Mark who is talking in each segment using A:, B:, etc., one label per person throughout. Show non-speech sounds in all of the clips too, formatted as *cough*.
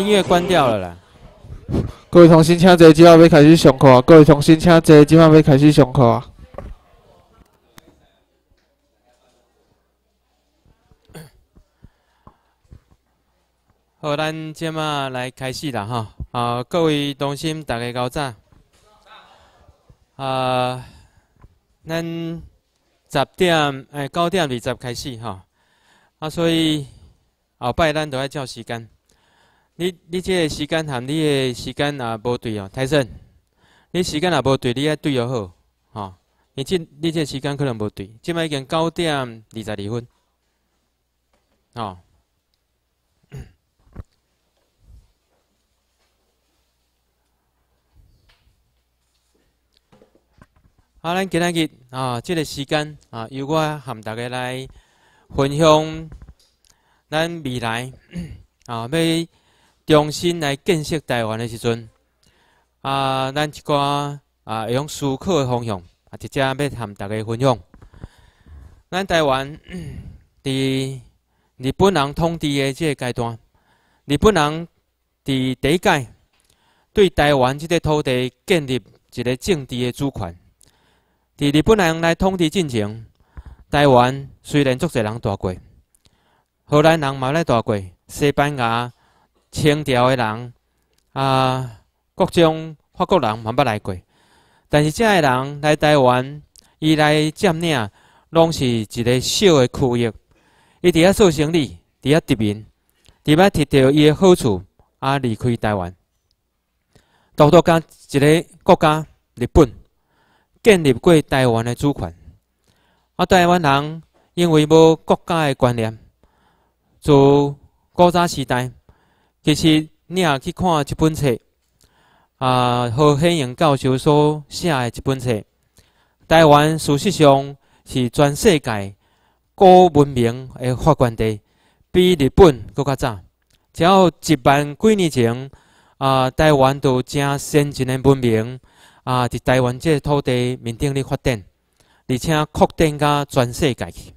A: 音乐关掉了啦。各位同学，请坐，即晚要开始上课啊！各位同学，请坐，即晚要开始上课啊！好，咱即下来开始啦，哈！啊，各位同学，大家早安。啊，咱十点哎九点二十开始哈，啊，所以啊拜咱都要照时间。你你即个时间含你个时间也无对哦，泰森，你时间也无对，你爱对又好，吼！你即你即个时间可能无对，即摆已经九点二十二分，吼。*coughs* 好，咱今仔日啊，即个时间啊，由我含大家来分享咱未来啊要。重新来建设台湾的时阵，啊，咱一寡啊，用思考的方向啊，直接要和大家分享。咱台湾伫 *coughs* 日本人统治的这个阶段，日本人伫第一届对台湾这个土地建立一个政治的主权。伫日本人来统治之前，台湾虽然足侪人大过荷兰人嘛，来大过西班牙。清朝的人啊，各种法国人也捌来过。但是，遮个人来台湾，伊来占领，拢是一个小的区域，伊伫遐做生意，伫遐殖民，伫遐摕到伊的好处，啊，离开台湾。独独甲一个国家日本建立过台湾的主权。啊，台湾人因为无国家的观念，自古早时代。其实你也去看一本册，啊，何显荣教授所写的一本册。台湾事实上是全世界高文明的发源地，比日本搁较早。只要一万几年前，啊，台湾就正先进的文明，啊，伫台湾这土地面顶咧发展，而且扩展到全世界去。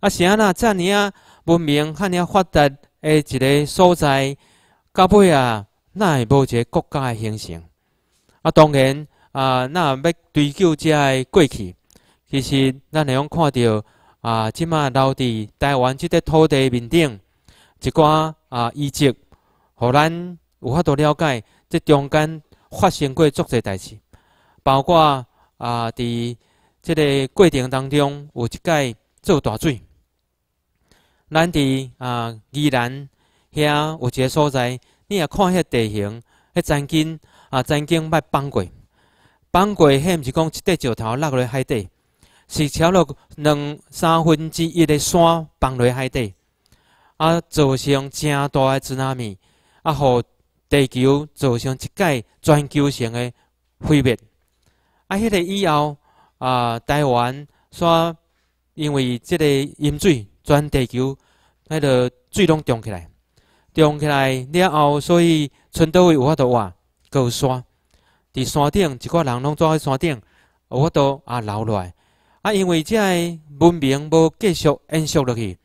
A: 啊，是安那遮尔啊文明，汉尔发达。诶一个所在，到尾啊，那会无一个国家诶形成。啊，当然啊，那要追究遮过去，其实咱会用看到啊，即马留伫台湾即块土地面顶一寡啊遗迹，互咱有法度了解，即中间发生过足侪代志，包括啊，伫即个过程当中有一届做大水。咱伫啊，宜兰遐有一个所在，你若看遐地形，迄曾景啊，曾景捌放过，放过迄毋是讲一块石头落落海底，是敲落两三分之一的山放落海底，啊造成真大的 t s u 啊，互地球造成一届全球性的毁灭，啊，迄个以后啊，台湾煞因为即个淹水。转地球，迄个水拢涨起来，涨起来了后，所以村多位有法度挖有山，伫山顶一个人拢住喺山顶，有法度啊留落来。啊，因为即个文明无继续延续落去，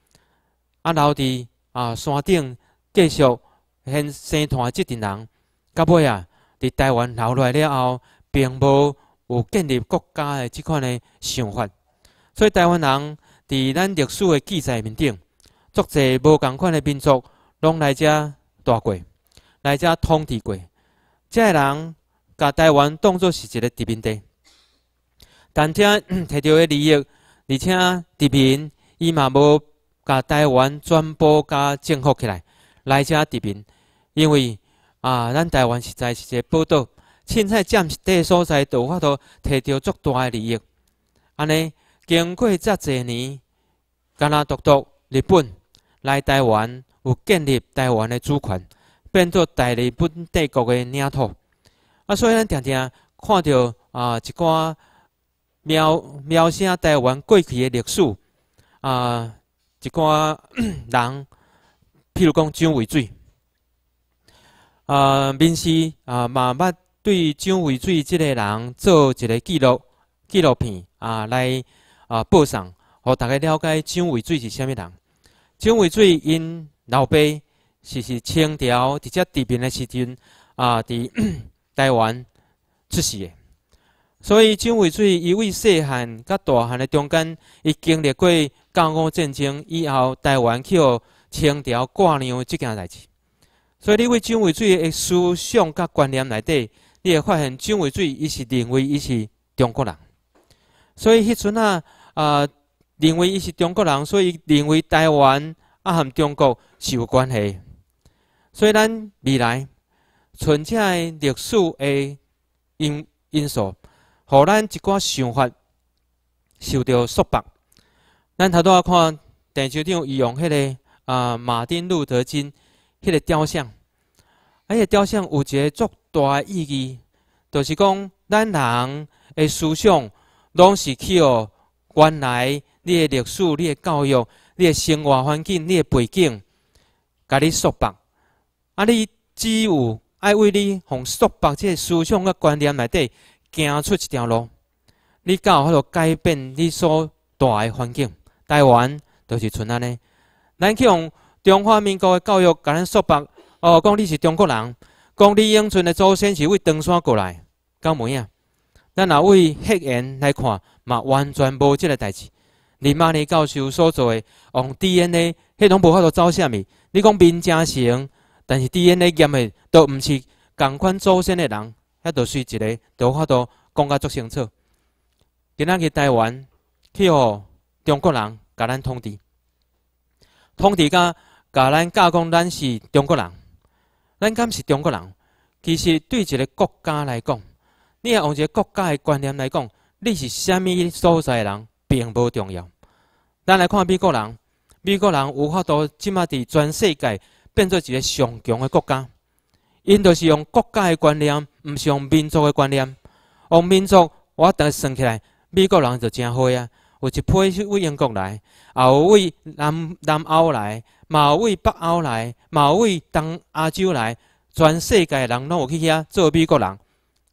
A: 啊，留伫啊山顶继续先生传即阵人，到尾啊，伫台湾留落来了后，并无有建立国家的即款的想法，所以台湾人。伫咱历史的记载面顶，足者无共款的民族，拢来遮大过，来遮统治过。遮个人，把台湾当作是一个殖民地，但遮摕到的利益，而且殖民，伊嘛无把台湾全部甲征服起来，来遮殖民。因为啊，咱台湾实在是一个宝岛，凊彩占一地所在，都有法度摕到足大的利益，安尼。经过遮侪年，加拿大、日本来台湾有建立台湾的主权，变做大日本帝国的领土。啊，所以咱常常看到啊一寡描描写台湾过去的历史，啊一寡人，譬如讲张伟水，啊，民视啊嘛捌对张伟水即个人做一个记录纪录片啊来。啊，报上互大家了解蒋伟水是虾米人？蒋伟水因老爸是是清朝直接殖民的时阵啊，在 *coughs* 台湾出世的。所以蒋伟水伊为细汉甲大汉的中间，伊经历过甲午战争以后，台湾去互清朝挂让即件代志。所以你为蒋伟水的思想甲观念内底，你会发现蒋伟水伊是认为，伊是中国人。所以迄阵啊。啊，认为伊是中国人，所以认为台湾啊含中国是有关系。所以咱未来存在历史的因因素，互咱一寡想法受到束缚。咱头拄仔看，地球长伊用迄个啊马丁路德金迄个雕像，而且雕像有一个足大意义，就是讲咱人诶思想拢是去互原来你的历史、你的教育、你的生活环境、你的背景，甲你束缚。啊！你只有爱为你从束缚这思想个观念内底行出一条路，你有可以改变你所住个环境。台湾就是纯安尼。咱用中华民国个教育甲咱束缚，哦，讲你是中国人，讲你永存的祖先是为登山过来，讲乜嘢？咱若为黑人来看。嘛，完全无即个代志。你妈尼教授所做的，用 DNA 系统无法度走啥物？你讲面正型，但是 DNA 验的都毋是共款祖先的人，还都是一个，都法度讲甲足清楚。今仔日台湾去互中国人甲咱通知，通知甲甲咱教讲咱是中国人，咱敢是中国人？其实对一个国家来讲，你要用一个国家的观念来讲。你是虾米所在人，并无重要。咱来看美国人，美国人有法度，即马伫全世界变作一个上强的国家。因就是用国家的观念，毋是用民族的观念。用民族，我等算起来，美国人就真好啊！有一批是为英国来，也有为南南欧来，嘛有为北欧来，嘛有为东亚洲来，全世界人拢有去遐做美国人。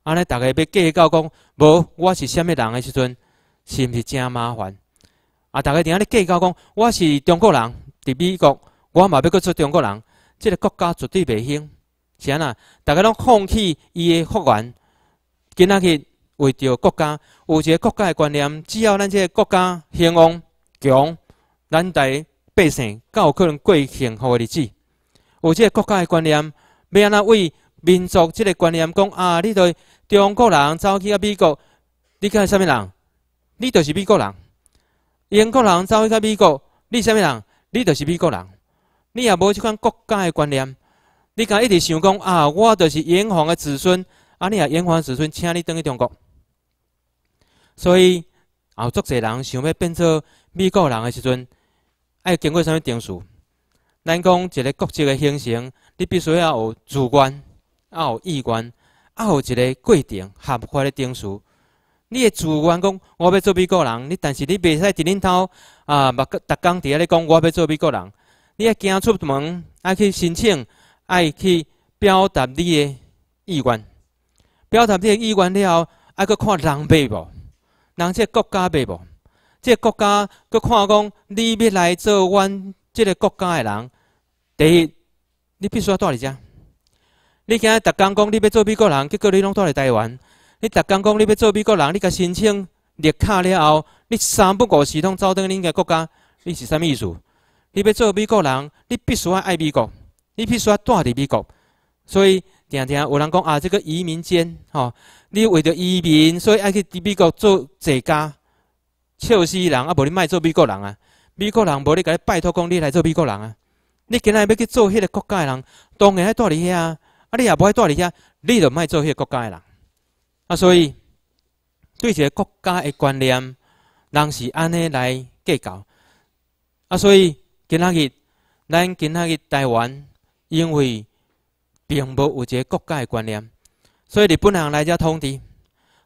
A: 安尼大家要计较讲，无我是虾物人诶时阵，是毋是真麻烦？啊！逐个顶安尼计较讲，我是中国人，伫美国，我嘛要搁做中国人，即个国家绝对袂兴。是安啦？逐家拢放弃伊诶复原，今仔日为着国家，有一个国家诶观念，只要咱即个国家兴旺强，咱第百姓较有可能过幸福诶日子。有即个国家诶观念，要安那为？民族这个观念，讲啊，你对中国人走去啊美国，你讲系什么人？你就是美国人。英国人走去啊美国，你什么人？你就是美国人。你也无即款国家诶观念，你敢一直想讲啊，我就是炎黄诶子孙，啊，你啊炎黄子孙，请你倒去中国。所以啊，足侪人想要变做美国人诶时阵，爱经过什么程序？咱讲一个国籍诶形成，你必须要有主观。啊，有意愿啊，有一个规定合法的证书。你的主观讲，我要做美国人，你但是你袂使伫恁头啊，目角逐工伫咧讲，我要做美国人。你爱行出门，爱去申请，爱去表达你的意愿，表达你的意愿了后，爱去看人买无，人即个国家买无，即个国家佫看讲，你要来做阮即个国家的人。第一，你必须要住伫遮。你今仔逐工讲，你要做美国人，结果你拢住伫台湾。你逐工讲，你要做美国人，你甲申请绿卡了后，你三不五时拢走登恁个国家，你是啥物意思？你要做美国人，你必须爱美国，你必须住伫美国。所以常常有人讲啊，即个移民间吼，你为着移民，所以爱去美国做作家、笑死人啊，无你莫做美国人啊。美国人无你你拜托，讲你来做美国人啊。你今仔要去做迄个国家的人，当然爱住伫遐啊。啊！你也不爱住伫遐，你就卖做个国家人。啊，所以对一个国家的观念，人是安尼来计较。啊，所以今仔日咱今仔日台湾，因为并无有一个国家的观念，所以日本人来遮通知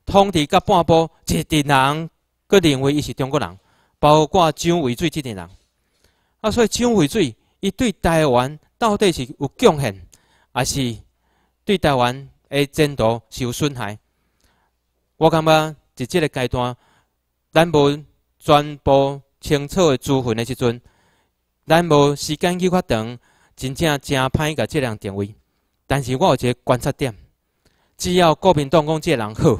A: 通知，甲半步，一队人，佫认为伊是中国人，包括蒋纬翠即个人。啊，所以蒋纬翠伊对台湾到底是有贡献，还是？对台湾的前途是有损害。我感觉在即个阶段，咱无全部清楚的资讯的时阵，咱无时间去发长真正真歹个质量定位。但是，我有一个观察点：只要国民党讲即人好，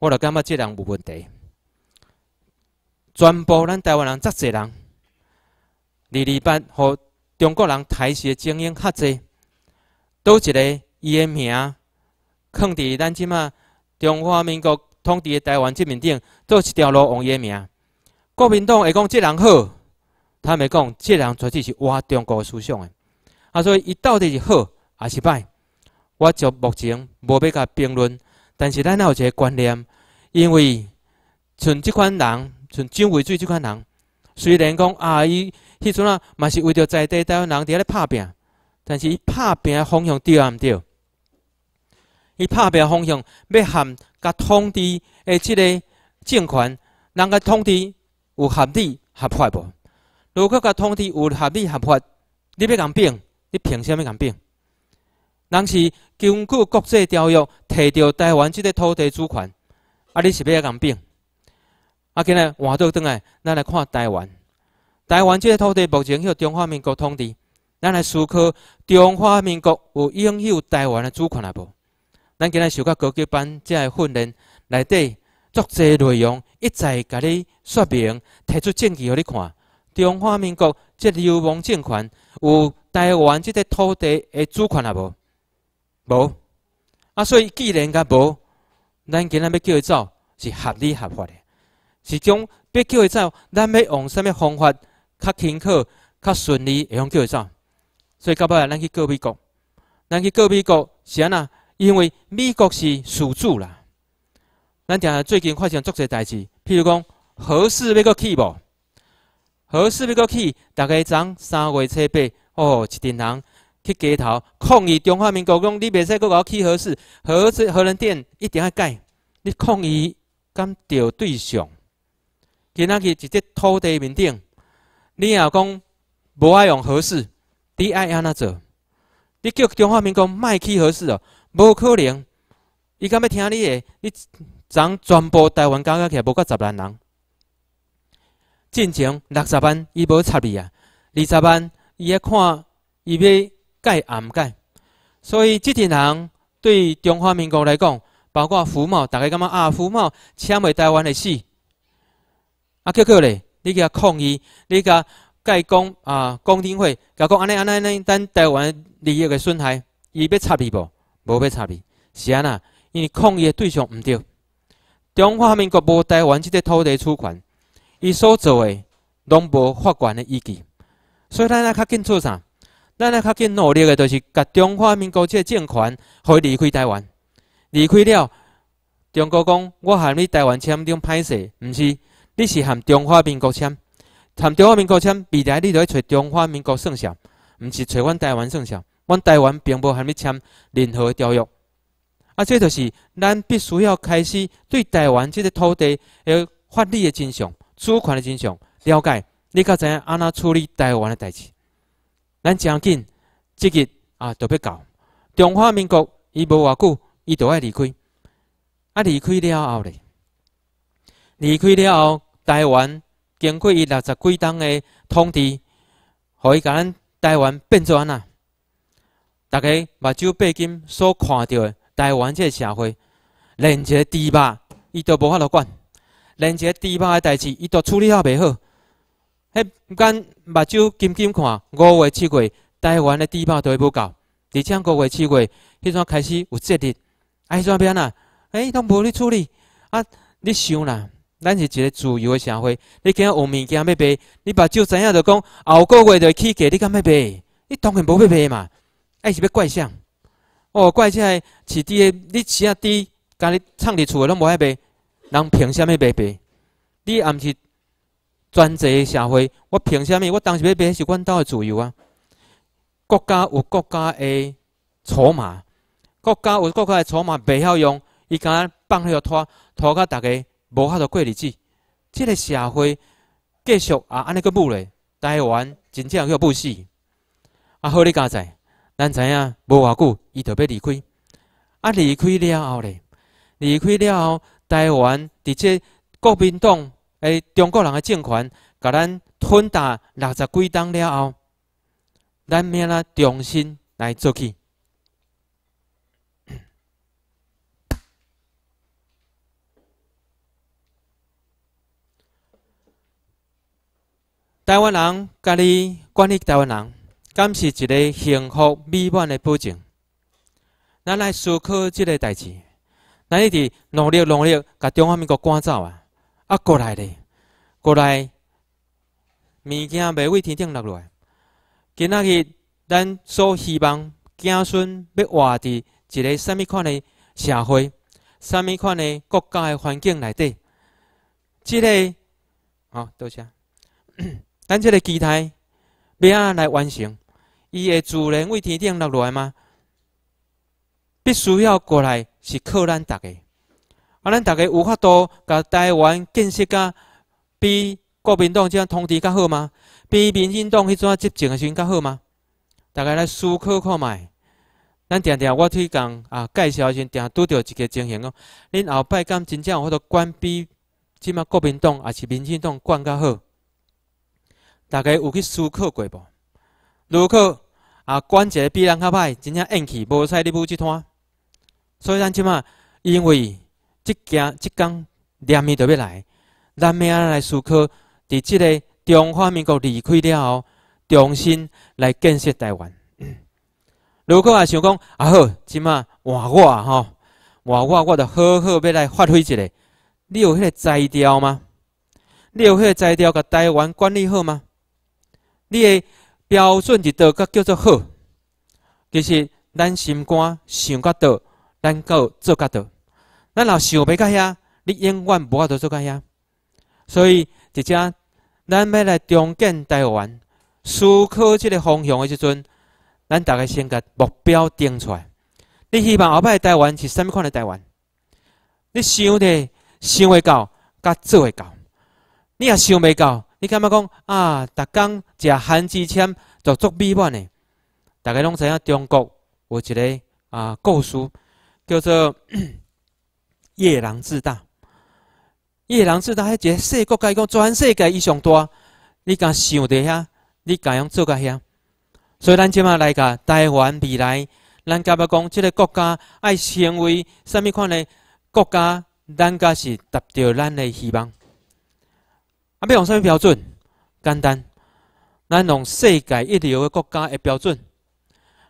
A: 我就感觉即人无问题。全部咱台湾人足济人，二二八和中国人台协精英较济，倒一个。伊个名，放伫咱即嘛，中华民国统治诶台湾即面顶，做一条路王个名。国民党会讲即人好，他们讲即人绝对是挖中国思想诶。啊，所以伊到底是好还是歹？我就目前无要甲评论，但是咱也有一个观念，因为像即款人，像蒋纬水即款人，虽然讲啊，伊迄阵啊嘛是为着在地台湾人伫遐咧拍拼，但是伊拍平方向对啊毋对？伊拍拼方向要含甲通知的即个政权，人甲通知有合理合法无？如果甲通知有合理合法，你要共变，你凭啥物共变？人是根据国际条约摕到台湾即个土地主权，啊，你是要共咁变？啊，今日换倒转来，咱来看台湾。台湾即个土地目前许中华民国统治，咱来思考中华民国有拥有台湾的主权啊无？咱今日受到高级班遮个训练，内底足济内容一再甲你说明，提出证据互你看。中华民国即流氓政权有台湾即块土地的主权啊？无，无啊，所以既然甲无，咱今日要叫伊走是合理合法的。是种要叫伊走，咱要用啥物方法较轻巧、较顺利会用叫伊走？所以到尾咱去告美国，咱去告美国是安那？因为美国是主啦。咱听最近发生足侪代志，譬如讲，何氏要个起无？何氏要个起，大概一三月七八，哦，一群人去街头抗议中华民国讲，你袂使阁攵起何氏，核氏何仁店一定要盖，你抗议敢对对象？今仔日直接土地面顶，你要讲无爱用何氏，你爱安怎做？你叫中华民国卖起何氏哦？无可能！伊敢要听你的？伊昨全部台湾加加起来无过十万人，进前六十万伊无插理啊，二十万伊要看伊要改暗改。所以即阵人对中华民国来讲，包括胡茂大个感觉啊，胡茂请袂台湾的死。啊，叫叫咧，你甲抗议，你甲改讲啊，公听会甲讲安尼安尼安尼，咱台湾利益个损害，伊要插理无？无要插别，是安那？因为抗议的对象毋对，中华民国无台湾即个土地主权，伊所做诶拢无法官诶依据。所以咱咧较紧做啥？咱咧较紧努力诶，就是甲中华民国即个政权互伊离开台湾。离开了，中国讲我含你台湾签订歹势，毋是你是含中华民国签，含中华民国签，未来你就要找中华民国算账，毋是找阮台湾算账。阮台湾并无含要签任何条约，啊，这就是咱必须要开始对台湾这个土地的法律的真相、主权的真相了解。你才知安怎处理台湾的代志？咱将紧即日啊，特要到中华民国伊无偌久，伊就要离开。啊，离开了后呢？离开了后，台湾经过伊六十几冬的统治，互伊甲咱台湾变做安怎？大家目睭背金所看到的台湾这个社会，连一个猪肉伊都无法度管；连一个猪肉的代志，伊都处理啊袂好。迄间目睭金金看，五月、七月，台湾的猪肉都会无够。而且五月、七月，迄阵开始有节日，啊，迄阵变呐？哎，拢无咧处理啊！你想啦，咱是一个自由的社会，你今日有物件欲卖，你目睭知影就讲，后个月就起价，你敢欲卖？你当然无欲卖嘛！哎，是要怪相？哦，怪饲猪的，你饲啊猪，家你创伫厝，拢无爱卖，人凭啥物卖卖？你也毋是专制社会，我凭啥物？我当时要卖是阮兜的自由啊！国家有国家的筹码，国家有国家的筹码，袂晓用，伊敢放迄个拖拖，甲大家无法度过日子。即个社会继续啊，安尼个腐咧，台湾真正许腐死。啊，好你敢知。咱知影，无偌久，伊就要离开。啊，离开了后咧，离开了后，台湾伫这国民党诶，中国人诶政权，甲咱吞打六十几冬了后，咱免仔重新来做起。台湾人，甲你管理台湾人。感是一个幸福美满的保证。咱来思考即个代志，咱一直努力努力，甲中华民国赶走啊，啊过来咧，过来，物件未为天顶落来，今仔日咱所希望子孙要活伫一个甚物款的社会、甚物款的国家的环境内底，即个，好，多谢，*coughs* 咱即个期待，要安来完成。伊会主人会天顶落来吗？必须要过来是靠咱大家，啊，咱大家有法度甲台湾建设甲比国民党即种统治较好吗？比民进党迄阵执政的时阵较好吗？大家来思考看觅，咱定定我去讲啊，介绍时常定拄着一个情形哦，恁后摆敢真正有法度管比即码国民党还是民进党管较好？大家有去思考过无？如果啊，关节比人较歹，真正硬气，无使你母去摊。所以咱即马，因为即件即工廿米着要来，咱明仔来思考，伫即个中华民国离开了后，重新来建设台湾。如果啊想讲，啊好，即马，换我吼，换我我，着好好要来发挥一下。你有迄个才调吗？你有迄个才调，甲台湾管理好吗？你诶？标准伫倒，个叫做好，其实咱心肝想倒，咱能够做较倒。咱若想袂到遐，你永远无法度做到遐。所以，即遮咱要来重建台湾，思考即个方向的时阵，咱大概先甲目标定出来。你希望后摆台湾是甚物款的台湾？你想的、想会到，甲做会到，你也想袂到。你感觉讲啊？逐工食韩鸡签就足美满的，逐个拢知影中国有一个啊故事，叫做《夜郎自大》。夜郎自大，一个世界讲全世界以上大，你敢想伫遐？你敢用做个遐？所以咱即嘛来讲台湾未来，咱甲要讲即个国家爱成为什物款诶国家咱甲是达到咱的希望。要用什么标准？简单，咱用世界一流的国家的标准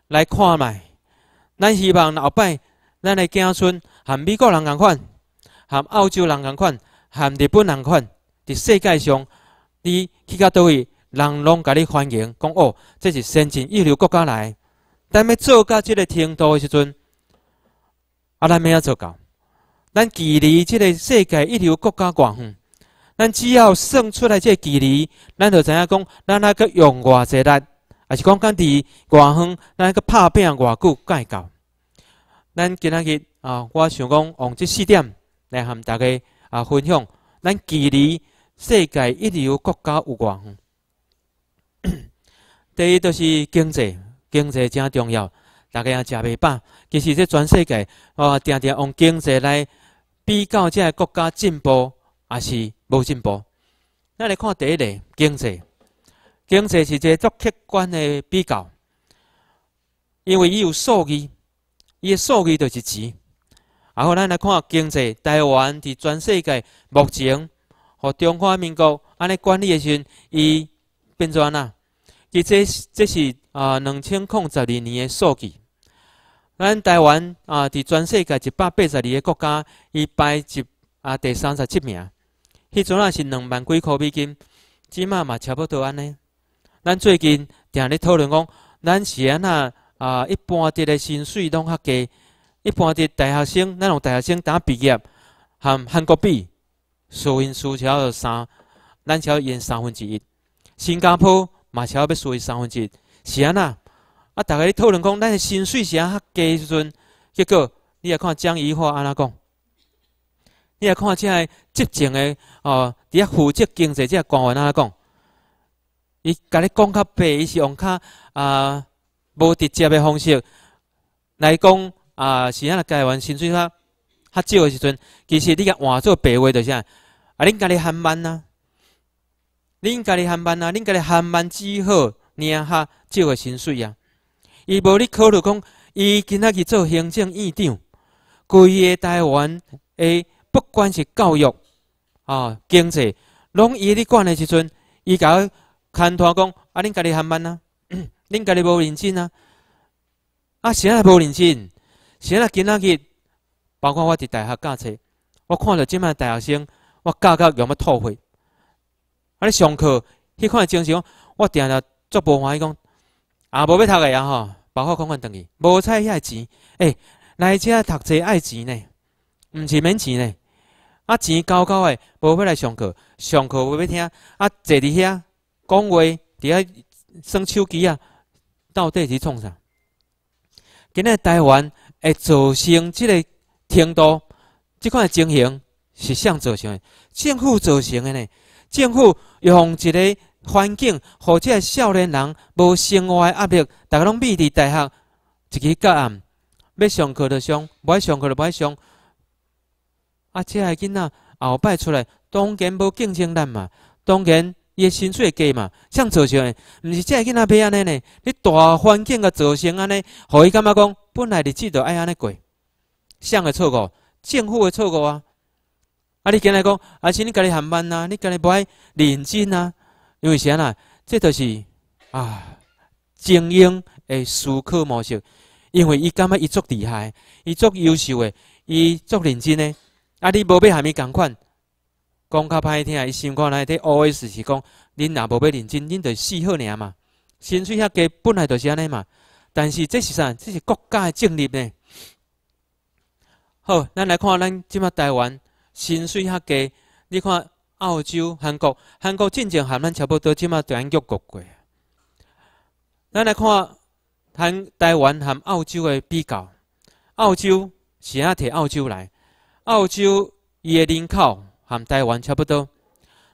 A: 来看卖。咱希望后摆，咱诶乡孙含美国人共款，含澳洲人共款，含日本人款，伫世界上，你去到倒位，人拢甲你欢迎，讲哦，这是先进一流国家来。但要做到即个程度的时阵，啊，咱要有做到，咱距离即个世界一流国家偌远。咱只要算出来这距离，咱就知影讲？咱那个用偌济力，还是讲讲伫外远，咱那个拍拼偌久改到。咱今仔日啊，我想讲用即四点来和大家啊分享。咱距离世界一流国家有偌远。*coughs* 第一就是经济，经济真重要，大家也食袂饱。其实这全世界哦，常常用经济来比较这国家进步，也是？无进步。那来看第一个经济，经济是一个足客观的比较，因为伊有数据，伊的数据就是钱。然后咱来看经济，台湾伫全世界目前和中华民国安尼管理的时，阵，伊变做哪？伊实这是啊，两千零十二年的数据。咱台湾啊，伫全世界一百八十二个国家，伊排第啊第三十七名。迄阵也是两万几块美金，即嘛嘛差不多安尼。咱最近定咧讨论讲，咱是安那啊，一般的薪水拢较低，一般的大学生，咱用大学生刚毕业，和韩国比，所以输超了三，咱才赢三分之一。新加坡，马超要输三分之一。是安那？啊，逐个咧讨论讲，咱的薪水是安较低，迄阵，结果你也看江怡或安那讲。你啊，看即个执政的哦，伫遐负责经济即个官员安怎讲伊家己讲较白，伊是用较啊无直接的方式来讲啊，是啊，台湾薪水较较少的时阵，其实你甲换做白话就是啊，恁家己含慢啊，恁家己含慢啊，恁家己含慢之后，你啊少的薪水啊。伊无哩考虑讲，伊今仔去做行政院长，规个台湾的。不管是教育啊、经济，拢伊咧管的时阵，伊搞牵拖讲啊，恁家己含慢啊，*coughs* 恁家己无认真啊，啊，谁也无认真，谁也今仔日，包括我伫大学教册，我看着即卖大学生，我教到用要吐血。啊，你上课迄款精神，我定定足无欢喜讲，啊，无要读个啊吼，包括讲看等于无差下钱，诶，来遮读册爱钱呢，毋是免钱呢。啊钱高高的，无要来上课，上课无要听，啊坐伫遐讲话，伫遐耍手机啊，到底是创啥？今日台湾会造成即个程度，即款情形是谁造成的，政府造成的呢？政府用一个环境，或者少年人无生活的压力，逐个拢秘伫大学，一个教案，要上课就上，无爱上课就无爱上。啊！即个囡仔后摆出来，当然无竞争力嘛，当然伊的薪水低嘛，像造成的，毋是即个囡仔平安尼呢？你大环境个造成安尼，互伊感觉讲本来日子着爱安尼过，倽个错误？政府个错误啊！啊！你今日讲啊，是你家己含慢啊，你家己无爱认真啊，因为啥啦？即就是啊，精英诶思考模式，因为伊感觉伊足厉害，伊足优秀的，伊足认真诶。啊！你无要含伊共款，讲较歹听，伊心肝内底乌 l w s 是讲，恁也无要认真，恁就四好尔嘛。薪水遐低本来就是安尼嘛，但是这是啥？这是国家的政令呢。好，咱来看咱即马台湾薪水遐低，你看澳洲、韩国、韩国进正含咱差不多即马短脚国过。咱来看含台湾含澳洲的比较，澳洲是啊摕澳洲来。澳洲伊个人口和台湾差不多，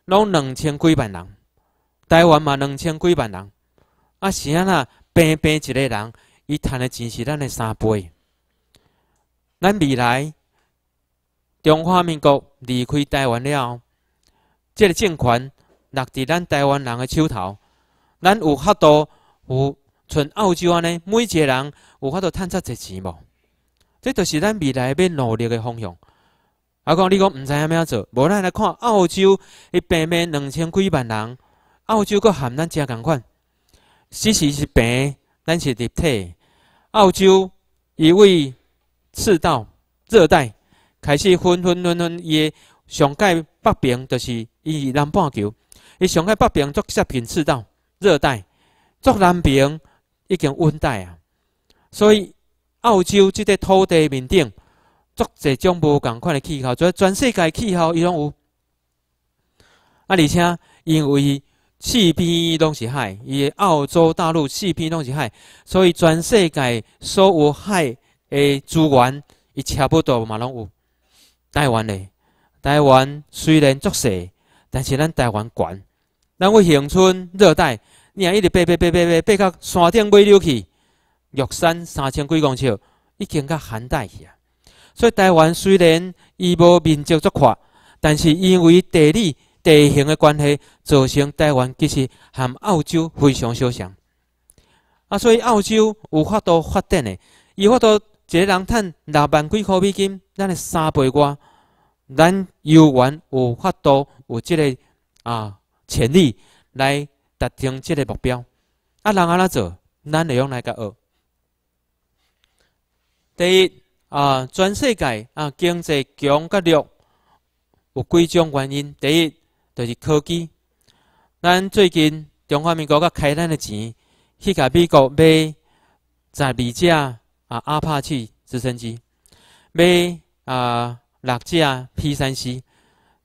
A: 拢两千几万人，台湾嘛两千几万人。啊，是啊尼平平一个人，伊赚的钱是咱诶三倍。咱未来，中华民国离开台湾了后，即个政权落在咱台湾人诶手头，咱有法度有，像澳洲安尼，每一个人有法度趁遮赚钱无？即就是咱未来要努力诶方向。啊，讲你讲毋知影要怎做？无咱来看澳洲，伊表面两千几万人，澳洲个含咱遮共款。事实是病，咱是立体。澳洲伊为赤道热带，开始分分乱乱。伊上海北边就是伊南半球，伊上海北边作赤平赤道热带，作南边已经温带啊。所以澳洲即块土地面顶。足侪种无共款的气候，全世界气候伊拢有啊。而且因为四边拢是海，伊澳洲大陆四边拢是海，所以全世界所有海的资源，伊差不多嘛拢有。台湾嘞，台湾虽然足细，但是咱台湾悬，咱为乡村热带，你啊一直爬爬爬爬爬爬到山顶尾了去，玉山三千几公尺，已经较寒带去啊。所以台湾虽然伊无面积足阔，但是因为地理地形的关系，造成台湾其实含澳洲非常相像。啊，所以澳洲有法度发展诶，伊法度一个人赚六万几块美金，咱的三倍多，咱游湾有法度有即个啊潜力来达成即个目标。啊，人安怎做？咱会用来甲学。第一。啊，全世界啊，经济强甲弱有几种原因。第一，就是科技。咱最近，中华民国开咱的钱去甲美国买十二架啊，阿帕奇直升机，买啊，六架 P 三 C，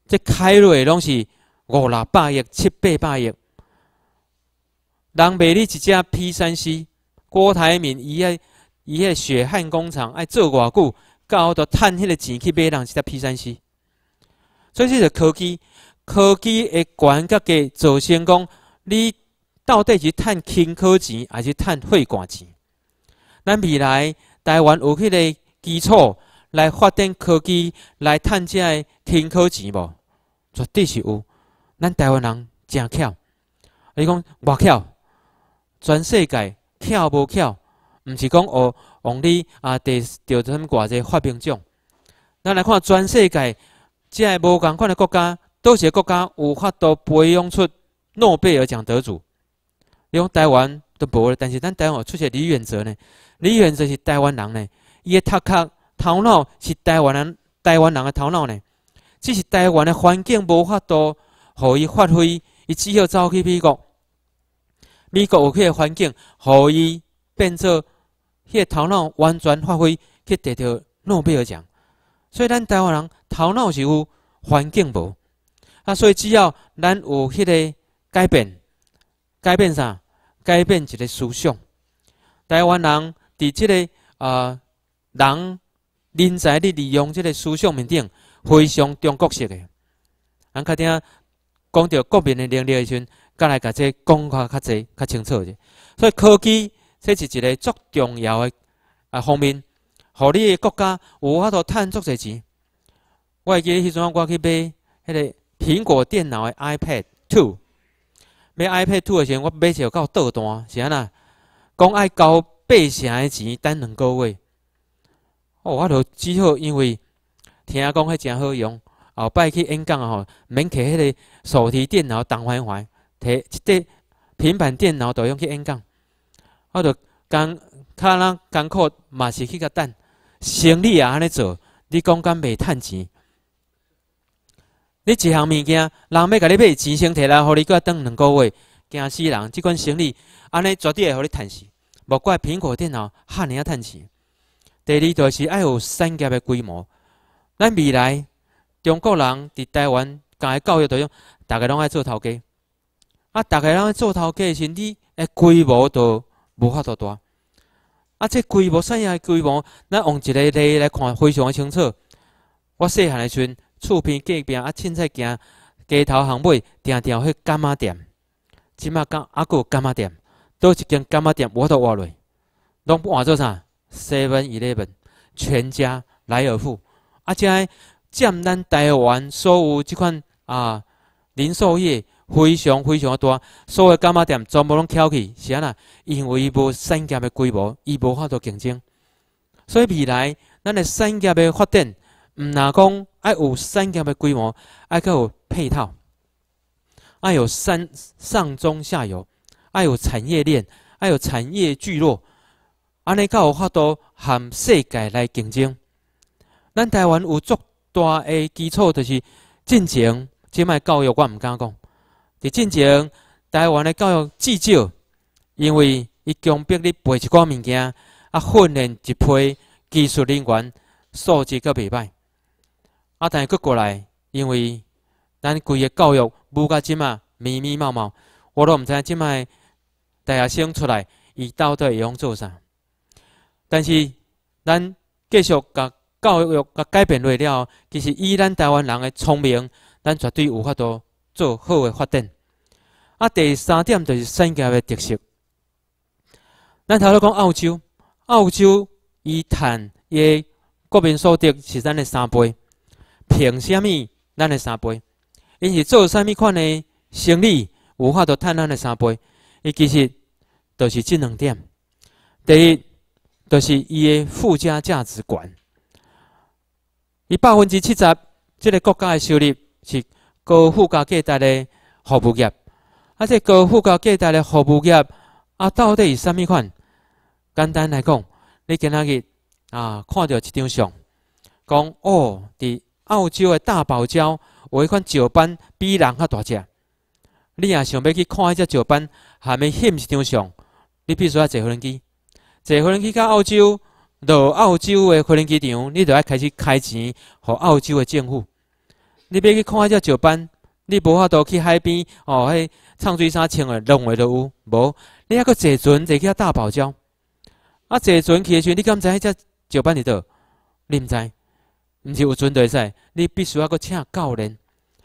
A: 这开落拢是五六百亿、七八百亿。人买你一架 P 三 C，郭台铭伊爱。伊迄血汗工厂爱做偌久，搞到趁迄个钱去买人一只 P 三 C，所以即个科技科技会关键个造成讲，你到底是趁轻科钱，还是趁血汗钱？咱未来台湾有迄个基础来发展科技，来趁这个轻科钱无？绝对是有，咱台湾人诚巧，伊讲外巧，全世界巧无巧？毋是讲哦，王力啊，得得他们偌济个发明奖。咱来看全世界，即个无共款的国家，倒一个国家有法度培养出诺贝尔奖得主？讲台湾都无，但是咱台湾出个李远哲呢？李远哲是台湾人呢，伊个头壳、头脑是台湾人，台湾人个头脑呢？只是台湾的环境无法度，互伊发挥？伊只好走去美国。美国有迄个环境，互伊变做迄个头脑完全发挥，去得到诺贝尔奖。所以咱台湾人头脑是有，环境无。啊，所以只要咱有迄个改变，改变啥？改变一个思想。台湾人伫即个啊人人才伫利用即个思想面顶，非常中国式诶。咱较听讲到国民的能力时阵，再来即这讲较较侪、较清楚者。所以科技。这是一个足重要的啊方面，互你诶国家有法度趁足侪钱。我会记得迄阵我去买迄个苹果电脑诶 iPad Two，买 iPad Two 的时阵，我买就够倒单，是安那，讲爱交八成诶钱，等两个月。哦，我著就只好因为听讲迄真好用，后摆去演讲吼，免摕迄个手提电脑当缓缓，摕一块平板电脑都用去演讲。我著艰，较人艰苦嘛是去甲等，生意也安尼做，你讲敢袂趁钱。你一项物件，人要甲你买，钱先摕来，互你过当两个月，惊死人！即款生意安尼绝对会互你趁钱。无怪苹果电脑赫尔啊趁钱。第二就是爱有产业的规模。咱未来中国人伫台湾，甲伊教育培养，逐个拢爱做头家。啊，逐个拢爱做头家时，你诶规模都。无法度大，啊！这规模，啥样规模？咱用一个例来看，非常的清楚。我细汉诶时阵，厝边隔壁啊，凊彩行街头巷尾，定定去干妈店，起码干阿有干妈店，倒一间干妈店我都话落。拢换做啥？Seven Eleven、全家、莱尔富，啊。且占咱台湾所有即款啊零售业。非常非常的大，所有干巴店全部拢翘起，是安那？因为伊无产业的规模，伊无法度竞争。所以未来咱的产业的发展，毋若讲爱有产业的规模，爱有配套，爱有上上中下游，爱有产业链，爱有产业聚落，安尼才有法度含世界来竞争。咱台湾有足大的基础，就是进前，即卖教育我毋敢讲。伫进前，台湾的教育至少，因为伊强迫你背一寡物件，啊，训练一批技术人员，素质阁袂歹。啊，但阁过来，因为咱规个教育无甲即卖面迷貌貌，我都毋知即卖大学生出来，伊到底会用做啥。但是咱继续甲教育甲改变落了，其实以咱台湾人的聪明，咱绝对有法度做好诶发展，啊，第三点就是产业诶特色。咱头先讲澳洲，澳洲伊伊嘅国民所得是咱诶三倍，凭虾米咱诶三倍？因是做虾米款诶生意，有法度趁咱诶三倍。伊其实都是即两点：第一，就是伊诶附加价值观；，伊百分之七十，即个国家诶收入是。高附加价值的服务业，啊，这高附加价值的服务业啊，到底是啥物款？简单来讲，你今仔日啊，看到一张相，讲哦，伫澳洲的大堡礁有一款石斑比人较大只，你也想要去看迄只石斑，含面翕一张相，你必须要坐飞机，坐飞机到澳洲，到澳洲的飞机场，你就要开始开钱，给澳洲的政府。你要去看迄只石斑，你无法度去海边哦，迄长水衫穿诶，拢诶都有，无？你还阁坐船，坐去大堡礁。啊，坐船去的时阵，你敢知迄只石斑伫倒？你毋知？毋是有船就会使，你必须还阁请教练，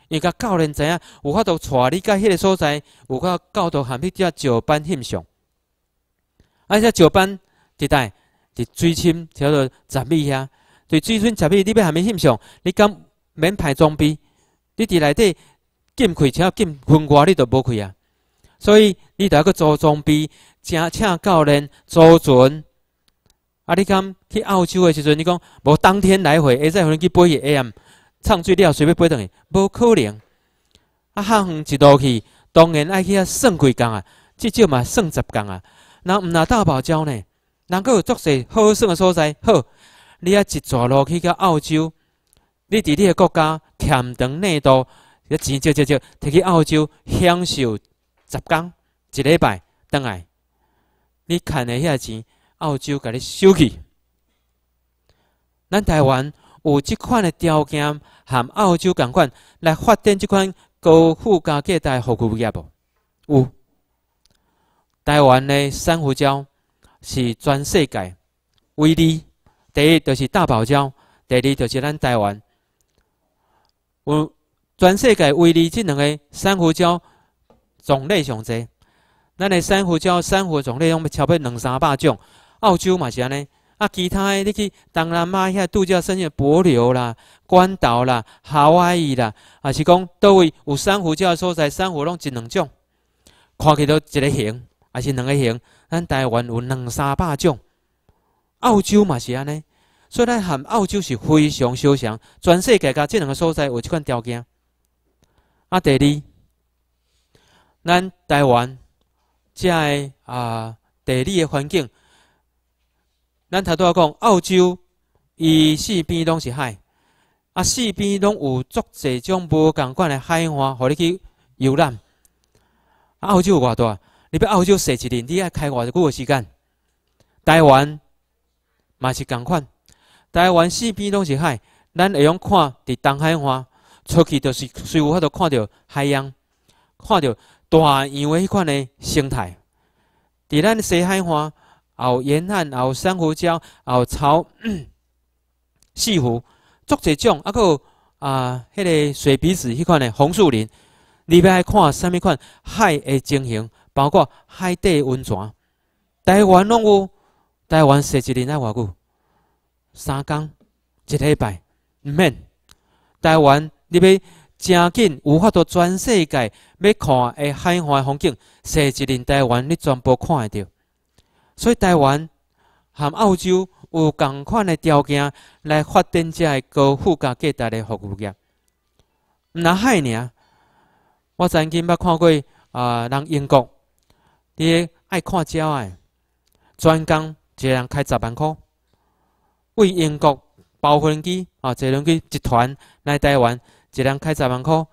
A: 因为教练知影，有法度带你到迄个所在，有法教导含迄只石斑欣赏。啊，迄只石斑，伫带，伫水深叫做十米遐，伫水深十米，你要含去欣赏，你敢？免派装备，你伫内底禁开车、禁分外，你都无开啊！所以你得去租装备、乘请教练、租船。啊，你讲去澳洲的时阵，你讲无当天来回，会使可能去飞去哎呀，唱水了随便飞倒去，无可能。啊，较远一路去，当然爱去遐算几工啊，至少嘛算十工啊。那毋若大堡礁呢？人够有足侪好耍的所在，好，你啊一坐落去到澳洲。你伫你个国家，欠长内多，个钱少少少，摕去澳洲享受十工一礼拜，倒来，你赚了遐钱，澳洲甲你收去。咱台湾有即款个条件，含澳洲共款来发展即款高附加价带服务业无？有台湾的珊瑚礁是全世界唯一。第一就是大堡礁，第二就是咱台湾。有全世界唯二即两个珊瑚礁种类上侪。咱的珊瑚礁，珊瑚种类拢要超过两三百种。澳洲嘛是安尼，啊，其他的你去东南亚遐度假胜地，帛琉啦、关岛啦、夏威夷啦，啊，是讲倒位有珊瑚礁的所在，珊瑚拢一两种。看起都一个形，啊是两个形。咱台湾有两三百种，澳洲嘛是安尼。所以咱含澳洲是非常相像，全世界家这两个所在，有去款条件。啊，第二，咱台湾遮个啊地理个环境，咱头拄仔讲澳洲，伊四边拢是海，啊四边拢有足济种无共款个海花，互你去游览。啊，澳洲有偌大？你要澳洲坐一日，你要开偌久个时间？台湾嘛是共款。台湾四边拢是海，咱会用看伫东海岸出去，就是随有法度看到海洋，看到大洋诶迄款诶生态。伫咱西海岸，有沿岸，有珊瑚礁，有草、珊 *coughs* 湖，足侪种啊！有啊，迄个水鼻子迄款诶红树林，里边还看甚物款海诶情形，包括海底温泉。台湾拢有，台湾十一年爱偌久。三工一礼拜，毋免。台湾你要真紧，有法度全世界要看诶海的风景，甚一连台湾你全部看会到。所以台湾含澳洲有共款诶条件来发展遮个高附加价值诶服务业。那海呢？我曾经捌看过啊，人英国，伊爱看鸟诶，专工一人开十万块。为英国包飞机啊，坐轮机集团来台湾，一人开十万块，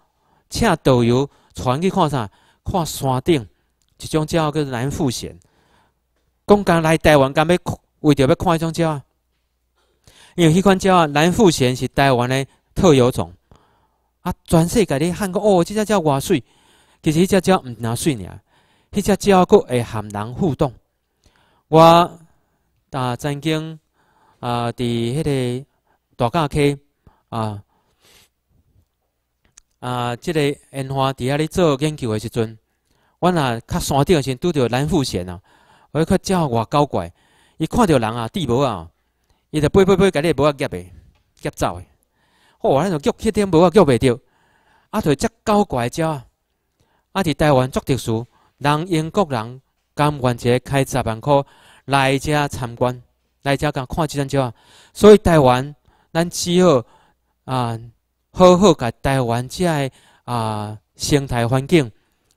A: 请导游船去看啥？看山顶一种鸟，叫做南富鹇。讲家来台湾，干要为着要看迄种鸟啊？因为迄款鸟啊，南富鹇是台湾的特有种啊。全世界咧喊讲哦，这只鸟偌水，其实迄只鸟毋难水尔。迄只鸟阁会含人互动。我啊，曾经。啊！伫迄个大加溪啊啊，即个樱花伫遐咧做研究诶时阵，我若较山顶时拄着南虎贤啊，我一鸟真偌高怪，伊看着人啊、地无啊，伊着飞飞飞，甲你无啊夹诶、夹走诶，哇！咱种叫迄点无啊叫袂着，啊！着只高怪只啊！啊！伫台湾足特殊，人英国人甘愿者开十万箍来遮参观。来遮甲看即张照啊？所以台湾，咱只好啊，好好甲台湾遮个啊生态环境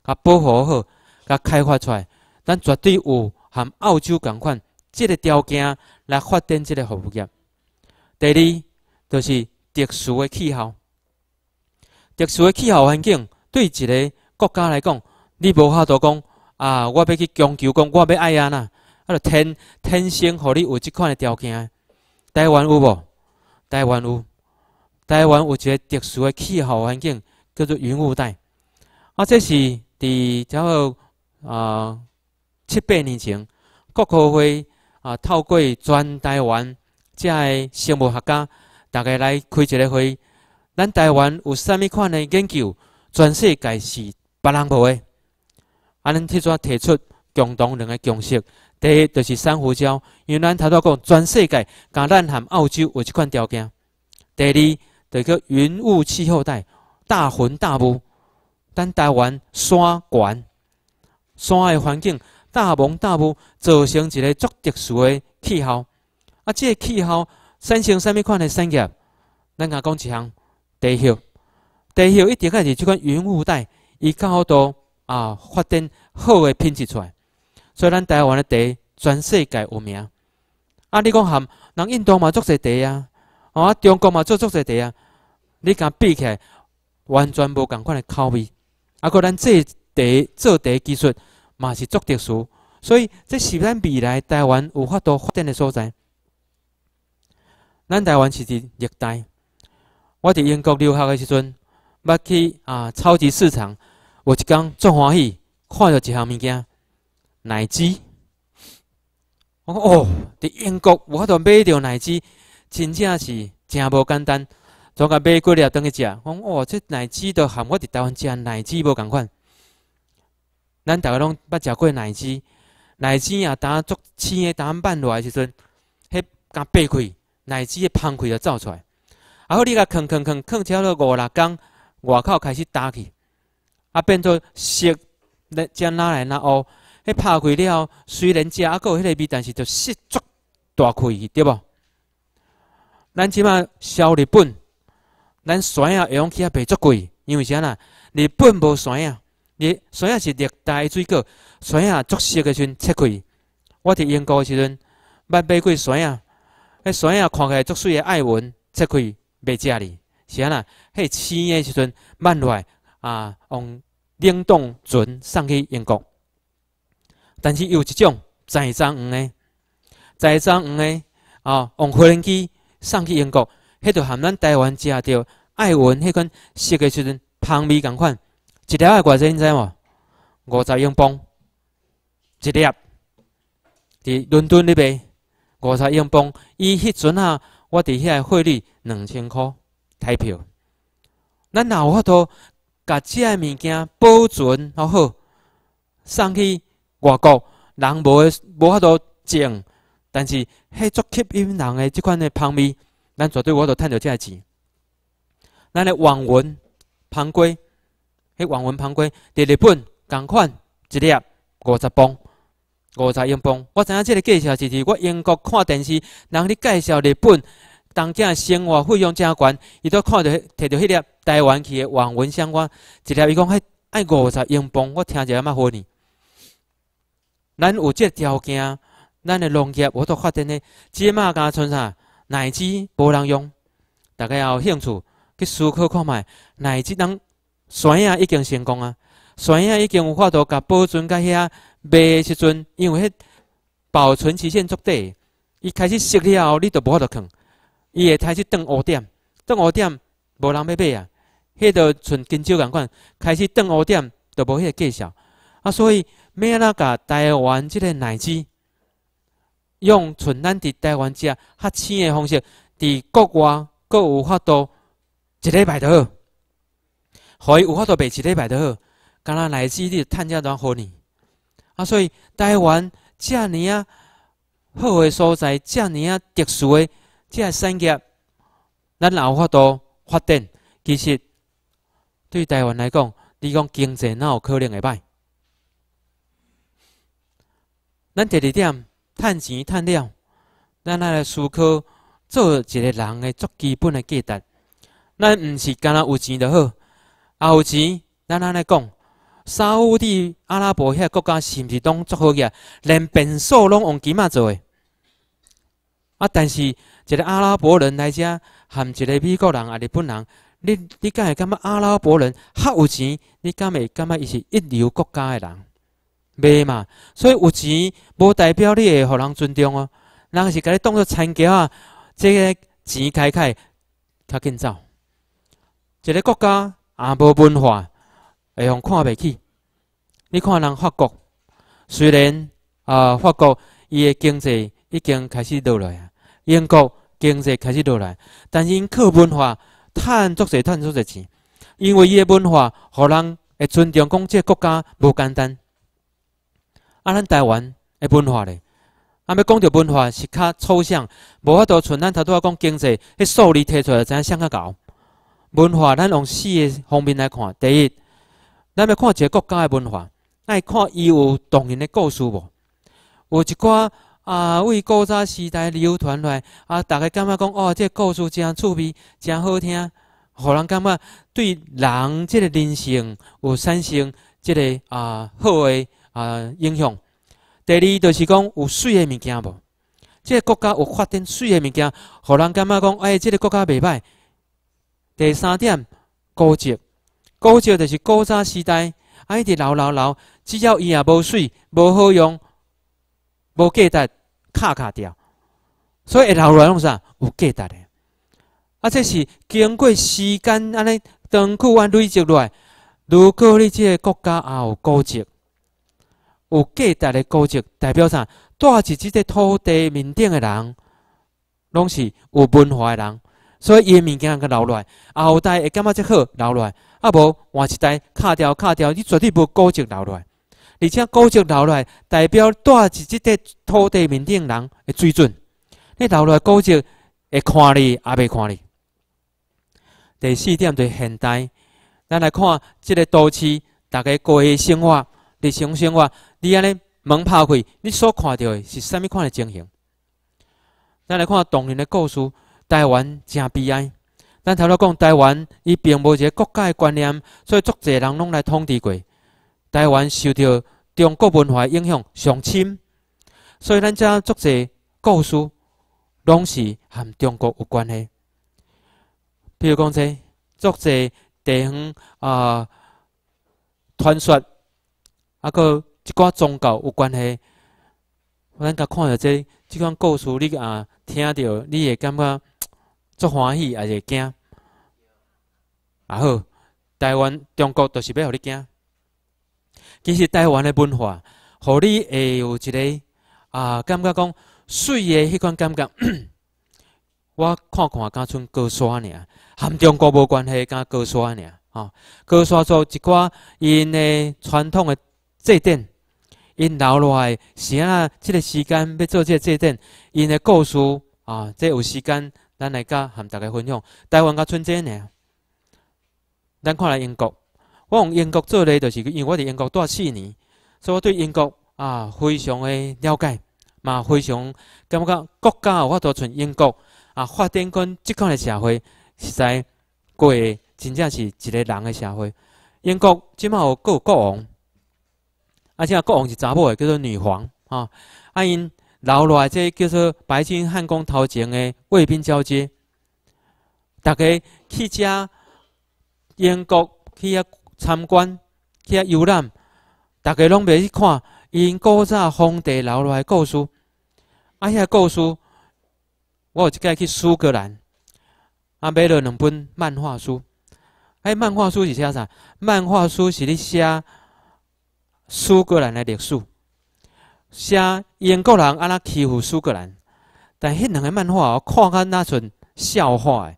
A: 甲保护好，甲开发出来，咱绝对有含澳洲共款即个条件来发展即个服务业。第二，就是特殊的气候，特殊的气候环境对一个国家来讲，你无法度讲啊，我要去强求讲我要爱安那。他天天生，互你有即款诶条件。台湾有无？台湾有，台湾有一个特殊诶气候环境，叫做云雾带。啊，这是伫了啊七八年前，国科会啊透过全台湾遮诶生物学家，逐个来开一个会。咱台湾有啥物款诶研究，全世界是别人无诶。啊，个，安尼提出共同两个共识。第一就是珊瑚礁，因为咱头头讲全世界，甲咱含澳洲有即款条件。第二，就叫云雾气候带，大云大雾，等台湾山悬，山的环境大风大雾，造成一个足特殊的气候。啊，即个气候产生啥物款的产业？咱甲讲一项，地叶，地叶一，定要系即款云雾带，伊较好多啊，发展好的品质出来。所以咱台湾的茶，全世界有名。啊，你讲含人印度嘛做些茶啊，啊，中国嘛做做些茶啊，你甲比起来，完全无共款的口味。啊，可咱这茶做茶技术嘛是做特殊，所以这是咱未来台湾有法度发展的所在。咱台湾是伫热带。我伫英国留学的时阵，捌去啊超级市场，有一工足欢喜，看到一项物件。奶鸡，我讲哦，在英国我哈多买着奶鸡，真正是真无简单。总下买过了，等去食。我讲哦，这奶鸡都含我伫台湾食奶鸡无共款。咱大家拢捌食过奶鸡，奶鸡啊，当足青个当半落来时阵，迄甲掰开，奶鸡个芳气就走出来。然后你个囥囥囥啃，吃了五六工，外口开始打去，啊，变作色，将哪来哪乌。迄拍开了后，虽然食个迄个味，但是就失足大开，对无咱即嘛小日本，咱山会用起来卖足贵，因为啥呐？日本无山仔，日山啊是热带水果，山仔足熟个时阵切开。我伫英国时阵捌买过山仔，迄山仔看起来足水个爱文，切开袂食哩，是安呐。迄生个时阵慢来啊，用冷冻船送去英国。但是有一种柴张黄的，柴张黄的哦，用飞机送去英国，迄就含咱台湾食着艾文迄款食诶时阵，香味共款一条爱偌生，你知无？五十英镑一粒，伫伦敦里边五十英镑。伊迄阵啊，我伫遐汇率两千块台币。咱法度头即个物件保存好好，送去。外国人无无遐多证，但是迄足吸引人诶即款诶芳味，咱绝对我都趁着遮钱。咱诶网文芳鸡迄网文芳鸡伫日本共款一粒五十磅，五十英镑。我知影即个介绍是伫我英国看电视，人咧介绍日本东京生活费用真悬，伊都看着摕着迄粒台湾去诶网文相关，一粒伊讲迄爱五十英镑，我听者阿妈好呢。咱有个条件，咱的农业有都发展呢。即马家村啥奶鸡无人用，大家也有兴趣去思考看卖。奶鸡人山啊，已经成功啊，山啊已经有法度甲保存，甲遐卖的时阵，因为迄保存期限足短，伊开始熟了后，你都无法度看，伊会开始冻乌点，冻乌点无人要买啊。迄就像金州共款，开始冻乌点都无迄个介绍啊，所以。咩那甲台湾即个奶子，用纯咱伫台湾者较新诶方式，伫国外阁有法度一礼拜就好，互伊有法度白一礼拜就好。敢若奶子你趁遮来好呢。啊，所以台湾遮尔啊好个所在，遮尔啊特殊诶，遮产业，咱也有法度发展。其实对台湾来讲，你讲经济哪有可能会歹？咱第二点，趁钱趁了，咱来来思考做一个人的最基本的价值。咱毋是干啦有钱就好，啊有钱，咱安尼讲，沙乌地阿拉伯遐国家是毋是拢做好嘢，连变数拢用金仔做诶？啊，但是一个阿拉伯人来遮，含一个美国人啊、日本人，你你敢会感觉阿拉伯人较有钱？你敢会感觉伊是一流国家诶人？袂嘛，所以有钱无代表你会予人尊重哦。人是甲你当作残疾啊，即个钱开开，较紧走。一个国家啊无文化，会互看袂起。你看人法国，虽然啊法国伊个经济已经开始落来啊，英国经济开始落来，但是因靠文化，趁足侪趁足侪钱，因为伊个文化予人会尊重，讲即个国家无简单。啊，咱台湾的文化咧，啊，要讲着文化是较抽象，无法度像咱头拄仔讲经济，迄数字摕出来知影相较高。文化咱用四个方面来看，第一，咱要看一个国家的文化，爱看伊有动人的故事无？有一寡啊，为古早时代流传来啊，大家感觉讲哦，这故事真趣味，真好听，互人感觉对人即个人性有产生即个啊好诶。啊！英雄。第二就是讲有水的物件无，即个国家有发展水的物件，互人感觉讲：“哎，即个国家袂歹。”第三点古值，古值就是古早时代，爱伫留留留，只要伊也无水、无好用，无价值卡卡掉，所以会留落来弄啥有价值的。啊，这是经过时间安尼长久安累积落来，如果你即个国家也有古值。有价值的古迹，代表啥？住伫即块土地面顶的人，拢是有文化的人，所以伊的物件间留落来，后代会感觉就好落来，啊，无换一代敲掉敲掉，你绝对无迹留落来。而且迹留落来，代表，住伫即块土地面顶人的水准。你落来古迹会看你啊，袂看你？第四点，是现代，咱来看，即个都市逐家过的生活。日常生活，你安尼门拍开，你所看到的是甚物款的情形？咱来看当年的故事，台湾真悲哀。咱头头讲台湾，伊并无一个国家的观念，所以足侪人拢来统治过台湾，受到中国文化影响上深，所以咱遮足侪故事拢是含中国有关系。比如讲，只足侪地方啊传说。啊，搁即寡宗教有关系，咱甲看着这即款故事，你啊听着，你会感觉 *tsk* 足欢喜，也是惊。啊好，台湾、中国著是要互你惊。其实台湾的文化，互你会有一个啊，感觉讲水的迄款感觉。*clears throat* 我看看，敢像高山尔，含中国无关系，敢高山尔。吼，高山做一寡因的传统的这店，因留落来是啊，即个时间要做即个这店，因的故事啊，即有时间咱来甲含大家分享。台湾甲春节呢，咱看来英国，我用英国做咧，就是，因为我伫英国住四年，所以我对英国啊非常诶了解，嘛非常感觉国家有法度像英国啊，发展跟即款诶社会，实在过诶真正是一个人诶社会。英国即满有各国王。啊，即个国王是查某诶，叫做女皇啊！因留落来，即叫做白金汉宫头前诶卫兵交接。逐个去遮英国去遐参观，去遐游览，逐个拢袂去看因古早皇帝留落来故事。啊，遐故事，我有一次去苏格兰，啊，买落两本漫画书。哎，漫画书是啥啥？漫画书是咧写。苏格兰的历史，写英国人安那欺负苏格兰，但迄两个漫画我看开那阵笑话的，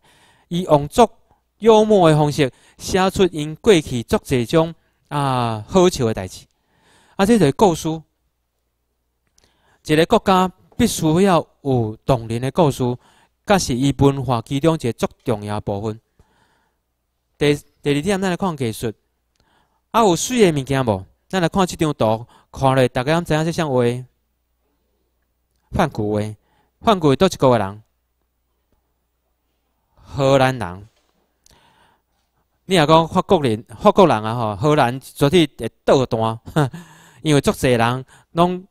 A: 伊用足幽默的方式写出因过去足一种啊好笑的代志，啊即个故事。一个国家必须要有动人的故事，才是伊文化其中一个足重要部分。第第二点，咱来看技术，啊有水的物件无？咱来看即张图，看咧，大家拢知影即啥话？范古话，范古是倒一个人，荷兰人。你若讲法国人，法国人啊，吼，荷兰绝对会倒单，*laughs* 因为足济人拢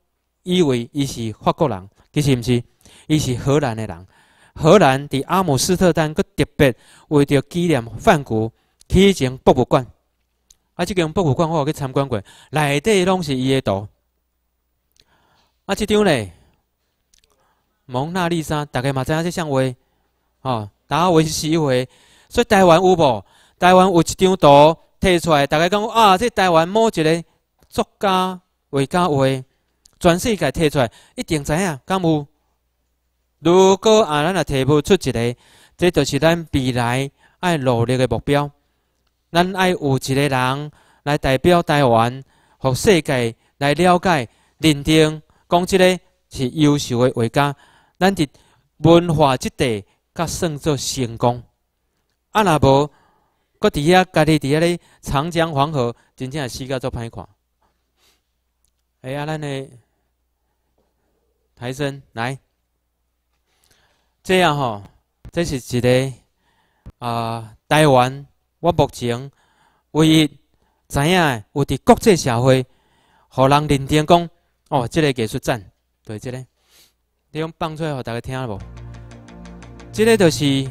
A: 以为伊是法国人，其实毋是，伊是荷兰的人。荷兰伫阿姆斯特丹佫特别为着纪念范古，提前博物馆。啊！即间博物馆我有去参观过，内底拢是伊的图。啊，即张咧，蒙娜丽莎》，大家嘛知影即相话，哦，大家温习一回。所以台湾有无？台湾有一张图摕出来，大家讲啊，这台湾某一个作家画家画，全世界摕出来一定知影。敢有？如果啊，咱若摕不出一个，这就是咱未来爱努力的目标。咱爱有一个人来代表台湾，互世界来了解、认定，讲即个是优秀的画家，咱伫文化即块，较算作成功。啊，若无，搁伫遐，家己伫遐咧，长江黄河真正系世界做歹看。哎呀，咱诶台生来，这样吼，这是一个啊，台湾。我目前唯一影样，有伫国际社会，互人认定讲，哦，即个技术展，对，即个，你讲放出来，互大家听无？即个就是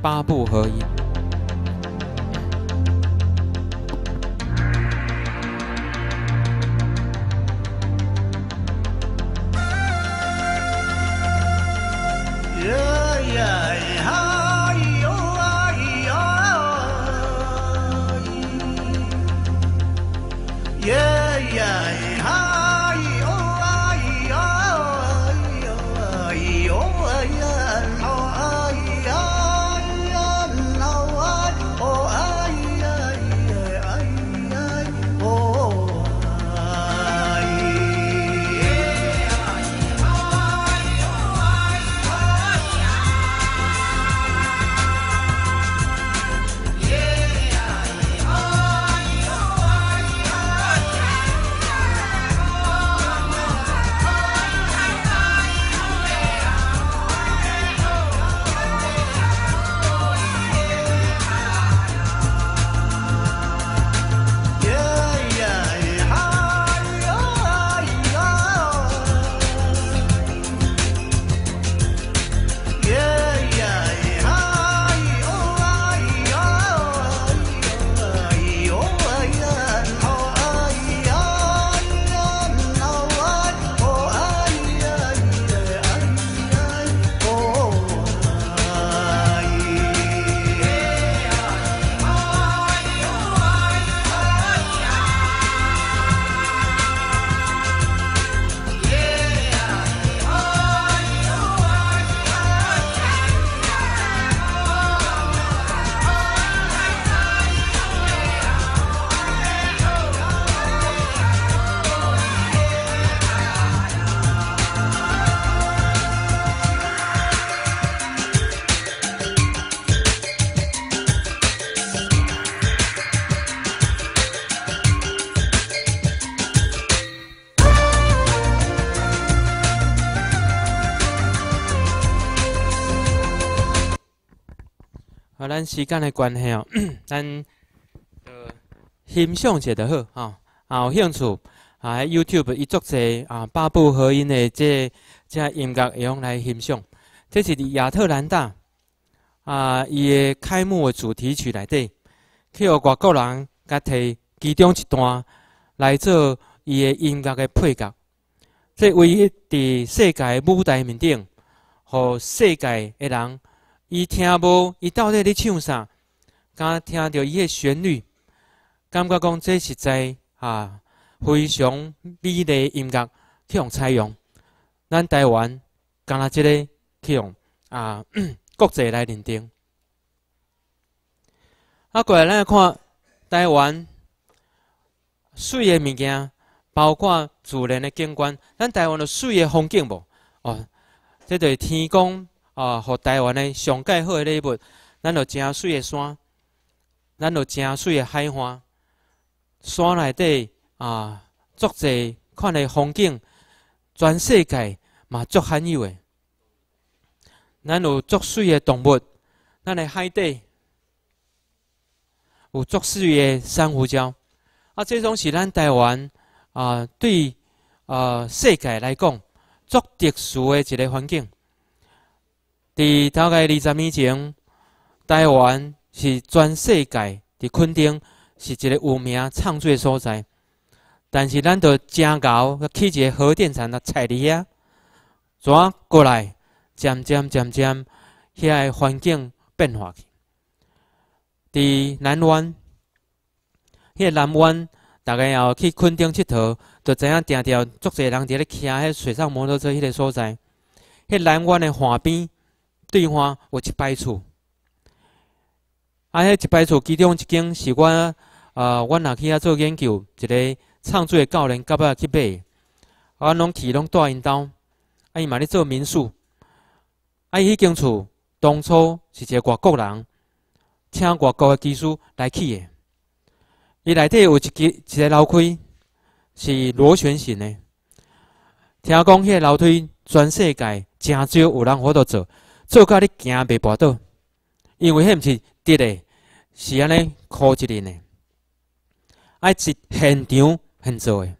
A: 八部合一。时间的关系哦，*coughs* 咱欣赏下就好哈，有兴趣啊？YouTube 一作者啊，巴布合音的这这音乐用来欣赏，这是雅亚特兰大啊，伊的开幕主题曲内底，去外国人甲提其中一段来做伊的音乐的配角，这唯一在世界舞台面顶，和世界的人。伊听无，伊到底在唱啥？刚听着伊个旋律，感觉讲这是在啊，非常美丽音乐去用采用。咱台湾，敢若这个去用啊，国际来认定。啊，过来咱看台湾水的物件，包括自然的景观。咱台湾有水的风景无？哦，这对天公啊，互台湾的上盖好的礼物，咱有真水的山，咱有真水的海花，山内底啊，足济看的风景，全世界嘛足罕有诶。咱有足水的动物，咱的海底有足水的珊瑚礁，啊，这种是咱台湾啊，对啊，世界来讲足特殊的一个环境。伫头界二十年前，台湾是全世界伫垦丁是一个有名畅的所在。但是咱着真够去一个核电厂啊，拆了怎转过来，渐渐渐渐，遐个环境变化去。伫南湾，遐南湾大概要去垦丁佚佗，就知影定定，足侪人伫咧骑迄水上摩托车迄个所在。迄南湾的岸边。地方有一百厝。啊，迄一百厝，其中一间是我，呃，我若去遐做研究，一个创作的教练，甲尾去买，啊，拢去拢带因兜，啊伊嘛咧做民宿，啊伊迄间厝当初是一个外国人，请外国的技师来起诶，伊内底有一个一个楼梯，是螺旋形诶。听讲个楼梯全世界真少有人好得做。做咖你惊袂跋倒，因为迄毋是跌的，是安尼靠一念的，爱是现场现做的。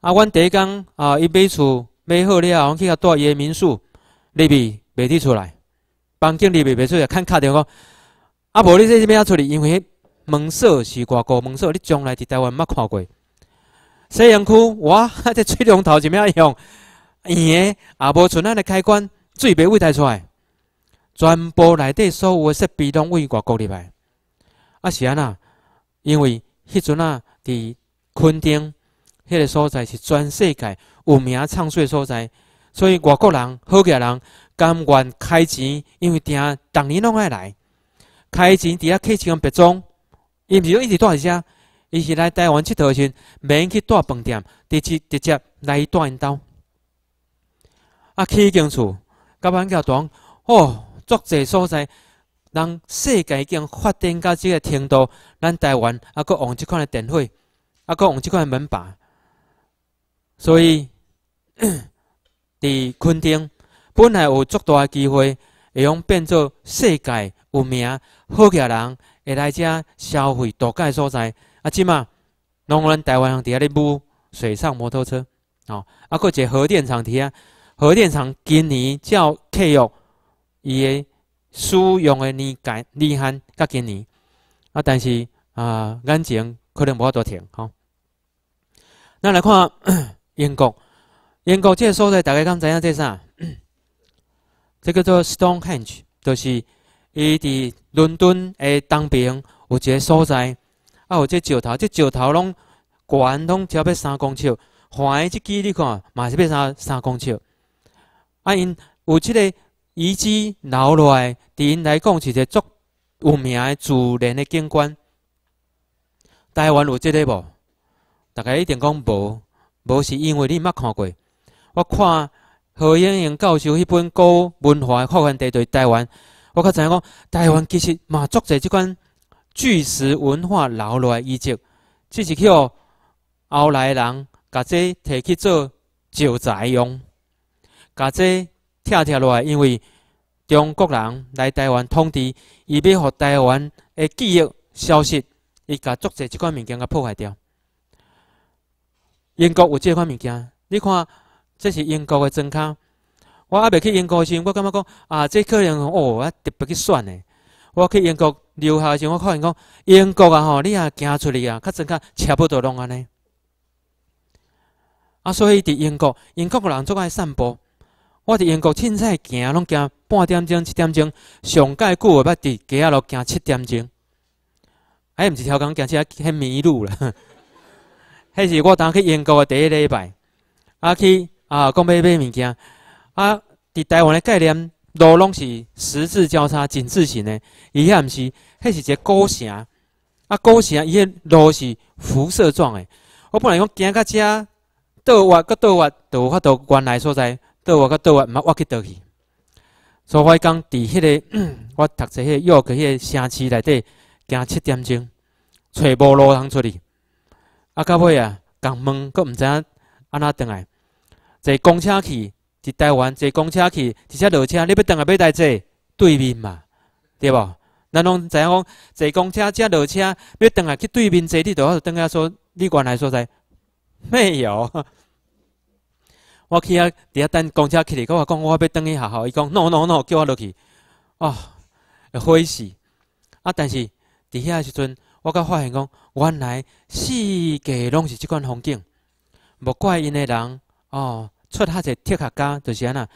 A: 啊，阮第一工啊，伊买厝买好了后，去甲蹛伊的民宿，入去袂提出来，房间入去袂出来，看卡张讲，啊无，你说只物啊？出去因为门锁是外国门锁，你从来伫台湾毋捌看过。西洋区，哇，个 *laughs* 吹龙头是物用？伊的，也无，像咱的开关。水袂位带出来，全部内底所有诶设备拢外国入来。啊是安那？因为迄阵啊，伫垦丁迄个所在是全世界有名畅寿所在，所以外国人、好客人甘愿开钱，因为定逐年拢爱来。开钱伫遐客钱别装，伊毋是讲一直住伫遮，伊是来台湾佚佗时免去住饭店，直接直接来住因兜。啊，去间厝。甲朋友同讲，哦，足济所在，人世界已经发展到即个程度，咱台湾啊，佮用即款诶电费，啊，佮用即款诶门板。所以，*coughs* 伫昆汀本来有足大诶机会，会用变做世界有名好客人，会来遮消费度假所在。啊，即码，拢咱台湾人伫遐咧买水上摩托车，哦，啊，佮一个核电厂伫遐。核电厂今年有克约伊个使用的年界年限较今年啊，但是啊，眼前可能无法度停吼。咱来看英国，英国即个所在大家敢知影即啥？即 *clears throat* 叫做 Stonehenge，就是伊伫伦敦的东边有一个所在，啊，有即石头，即石头拢悬拢超过三公尺，的即距你看嘛是欲三三公尺。啊！因有即个遗迹留落来，伫因来讲是一个足有名诶自然的景观。台湾有即个无？大家一定讲无，无是因为你毋捌看过。我看何燕燕教授迄本古文化发源地伫台湾我较知影讲，台湾其实嘛足侪即款巨石文化留落来遗迹，只是互后来人甲这摕去做石材用。甲这拆拆落来，因为中国人来台湾统治，伊欲互台湾的记忆消失，伊甲作者即款物件甲破坏掉。英国有即款物件，你看，这是英国的砖卡。我阿未去英国时，我感觉讲啊，这可能哦，特别去选的。我去英国留学时，我发现讲英国啊吼，你啊行出去啊，较砖卡差不多拢安尼。啊，所以伫英国，英国个人做爱散步，我伫英国凊彩行拢行半点钟、七点钟，上介久，捌伫街仔路行七点钟，还毋是超工行车来，迷路啦。*laughs* 迄是我当去英国个第一礼拜，啊去啊，讲买买物件啊。伫台湾的概念，路拢是十字交叉、井字型的，伊遐毋是，迄是一个古城，啊古城伊个路是辐射状的。我本来讲行到遮，倒弯搁倒弯，都有法度原来所在。倒我国，倒外毋捌好去倒去。所以讲，伫迄个 *clears throat* 我读者迄个约国迄个城市内底行七点钟，揣无路通出去。啊，到尾啊，共问佫毋知影安怎倒来。坐公车去，伫台湾坐公车去，直接落车。你要倒来要来坐对面嘛？对无？咱拢知影讲？坐公车，才落车，要倒来去对面坐？你都要倒来说，你原来说在没有。我去遐伫遐等公车去哩。佮我讲，我要转去下校，伊讲，no no no，叫我落去。哦，会死。啊，但是伫遐时阵，我甲发现讲，原来世界拢是即款风景。无怪因的人哦，出哈者铁壳家，就是安那。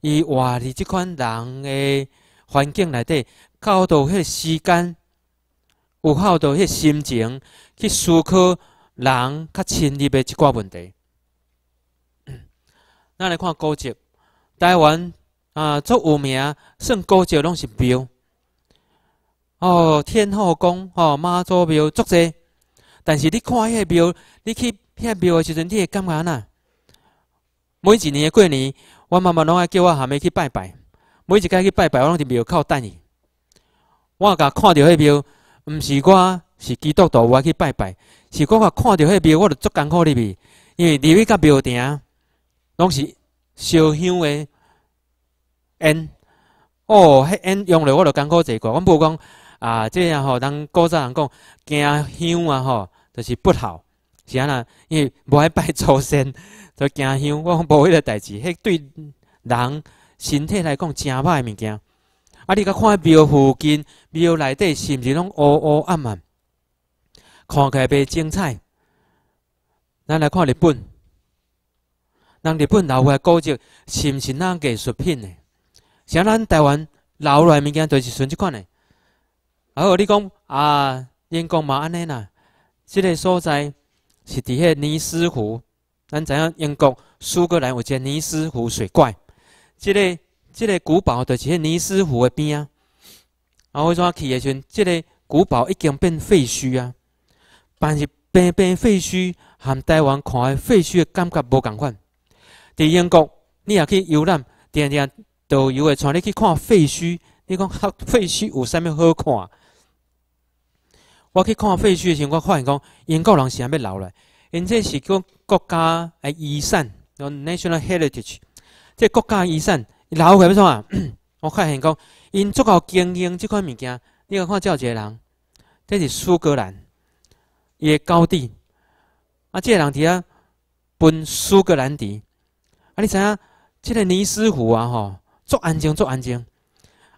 A: 伊活伫即款人的环境内底，有度迄时间，有好多迄心情去思考人较亲密的即寡问题。咱来看古迹，台湾啊，足有名，算古迹拢是庙。哦，天后宫、哦妈祖庙、足济，但是你看迄个庙，你去迄个庙的时阵，你会感觉怎？每一年的过年，我妈妈拢爱叫我下面去拜拜。每一家去拜拜，我拢伫庙口等伊。我甲看到迄庙，毋是我是基督徒，我去拜拜。是，我甲看到迄庙，我著足艰苦入去，因为入去甲庙埕。拢是烧香的烟，哦，迄烟用落我着艰苦济个。阮无讲啊，即下吼人古早人讲惊香啊吼，着是不好是安那，因为无爱拜祖先，着 *laughs* 惊香。我讲无迄个代志，迄对人身体来讲诚歹物件。啊，你甲看庙附近、庙内底是毋是拢乌乌暗暗，看起来袂精彩。咱来看日本。人日本留落来古迹是毋是咱艺术品呢？像咱台湾留落来物件就是算即款嘞。啊，你讲啊，英国嘛安尼啦，即个所在是伫迄尼斯湖。咱知影英国苏格兰有一个尼斯湖水怪，即个即个古堡就是迄尼斯湖的边啊。啊，我昨去的时，即个古堡已经变废墟啊。但是变变废墟，含台湾看的废墟的感觉无共款。在英国，你也去游览，听听导游会带你去看废墟。你讲 *laughs* 废墟有甚物好看？我去看废墟的候，我发现讲英国人是要留来，因这是叫国家诶遗产 （national heritage）。这国家遗产留下来要创啊？*clears throat* 我发现讲因足够经营这款物件。你看看一个人，这是苏格兰，伊诶高地，啊，这人遐分苏格兰地。啊，你知影，即个尼斯湖啊，吼，足安静，足安静。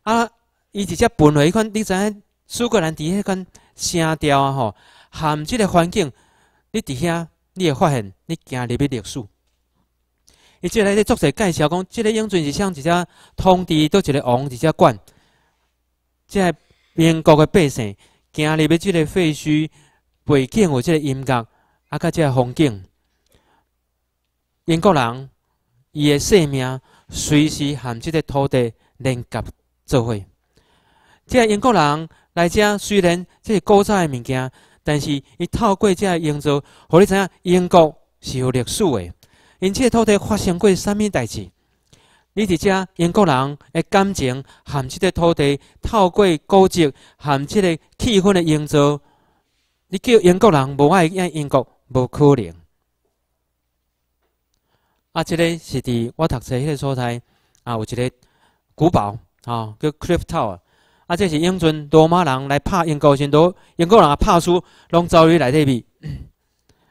A: 啊，伊直接分落迄款，你知影苏格兰伫迄款声调啊，吼，含即个环境，你伫遐，你会发现，你行入去历史。伊即个咧作者介绍讲，即个英军是像一只通知倒一个王，一只管，即个英国的百姓，行入去即个废墟背景，有即个音乐，啊，甲即个风景，英国人。伊嘅生命随时含这个土地连接做伙，即个英国人来遮。虽然这是古早嘅物件，但是伊透过即个营造，互你知影英国是有历史嘅，因这个土地发生过啥物代志？你伫遮英国人嘅感情含这个土地透过古迹含这个气氛的营造，你叫英国人无爱爱英国，无可能。啊，这个是伫我读册迄个所在啊，有一个古堡吼，叫 Cliff Tower。啊，这是英军罗马人来拍英国先，都英国人拍输，拢走你来底边。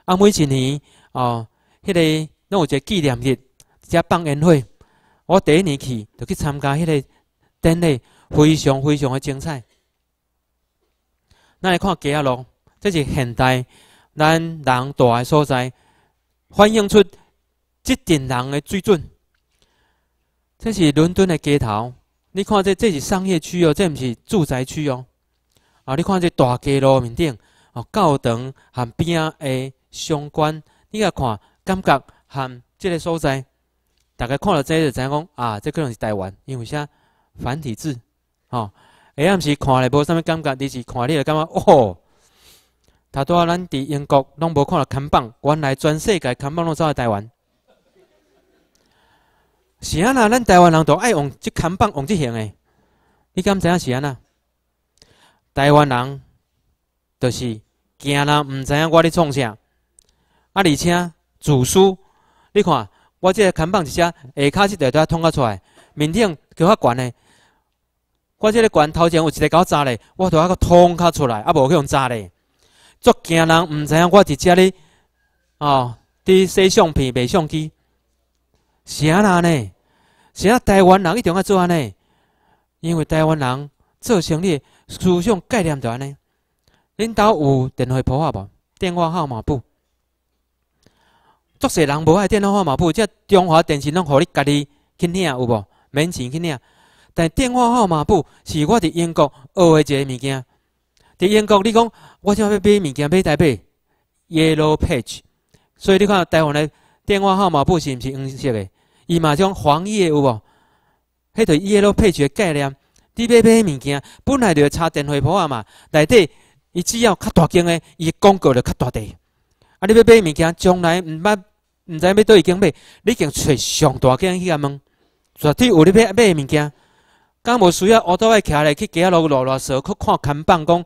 A: 啊，每一年哦，迄个拢有一个纪念日，一家放宴会。我第一年去，就去参加迄个典礼，非常非常的精彩。咱来看吉尔罗，这是现代咱人大的所在，反映出。即点人的水准，这是伦敦的街头。你看，这这是商业区哦，这毋是住宅区哦。啊，你看这大街路面顶，哦，教堂和边的相关，你啊看感觉和即个所在，大家看到即就知影讲啊，这可能是台湾，因为啥繁体字哦。下 M 是看的无啥物感觉，你是看了就感觉哦。头拄仔咱伫英国拢无看到看板，原来全世界看板拢走来台湾。是安啦，咱台湾人都爱用即扛棒，用即型诶。你敢知影是安那？台湾人就是惊人，毋知影我咧创啥。啊！而且自私。你看我即个扛棒，一只下骹是得得通甲出来，面顶叫较悬诶。我即个悬头前有一个狗扎咧，我都要通甲出来，啊！无去用扎咧。足惊人，毋知影我伫遮咧。哦，伫洗相片、卖相机。啥啊？呢？啥台湾人一定要做安尼，因为台湾人做商业思想概念就安尼。恁兜有电话簿无？电话号码簿？作穑人无爱电话号码簿，遮中华电信拢互你家己去领有无？免钱去领。但电话号码簿是我伫英国学诶一个物件。伫英国，你讲我想要买物件，买台币 Yellow Page，所以你看台湾的电话号码簿是毋是黄色诶？伊嘛种黄叶有无？迄块伊迄都配一个概念。你欲买物件，本来就要插电话簿啊嘛。内底伊只要较大件的，伊广告就较大滴。啊，你欲买物件，将来毋捌毋知欲倒伊经买，你经找上大件去甲问。昨天有哩买买物件，敢无需要，乌倒来徛来去街仔路啰绕踅，去看看办讲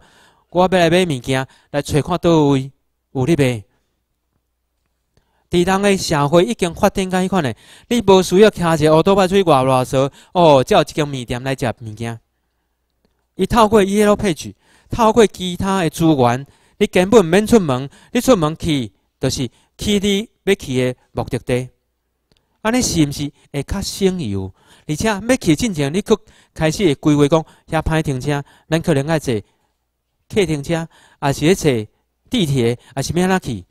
A: 我欲来买物件，来找看倒位有哩卖。伫人诶社会已经发展到迄款嘞，你无需要骑个乌托邦去外外踅哦，有一间面店来食物件。伊透过伊个配置，透过其他诶资源，你根本免出门。你出门去，就是去你要去诶目的地。安尼是毋是会较省油？而且要去之前，你可开始会规划讲，遐歹停车，咱可能爱坐客停车，也是咧坐地铁，也是咩啦去。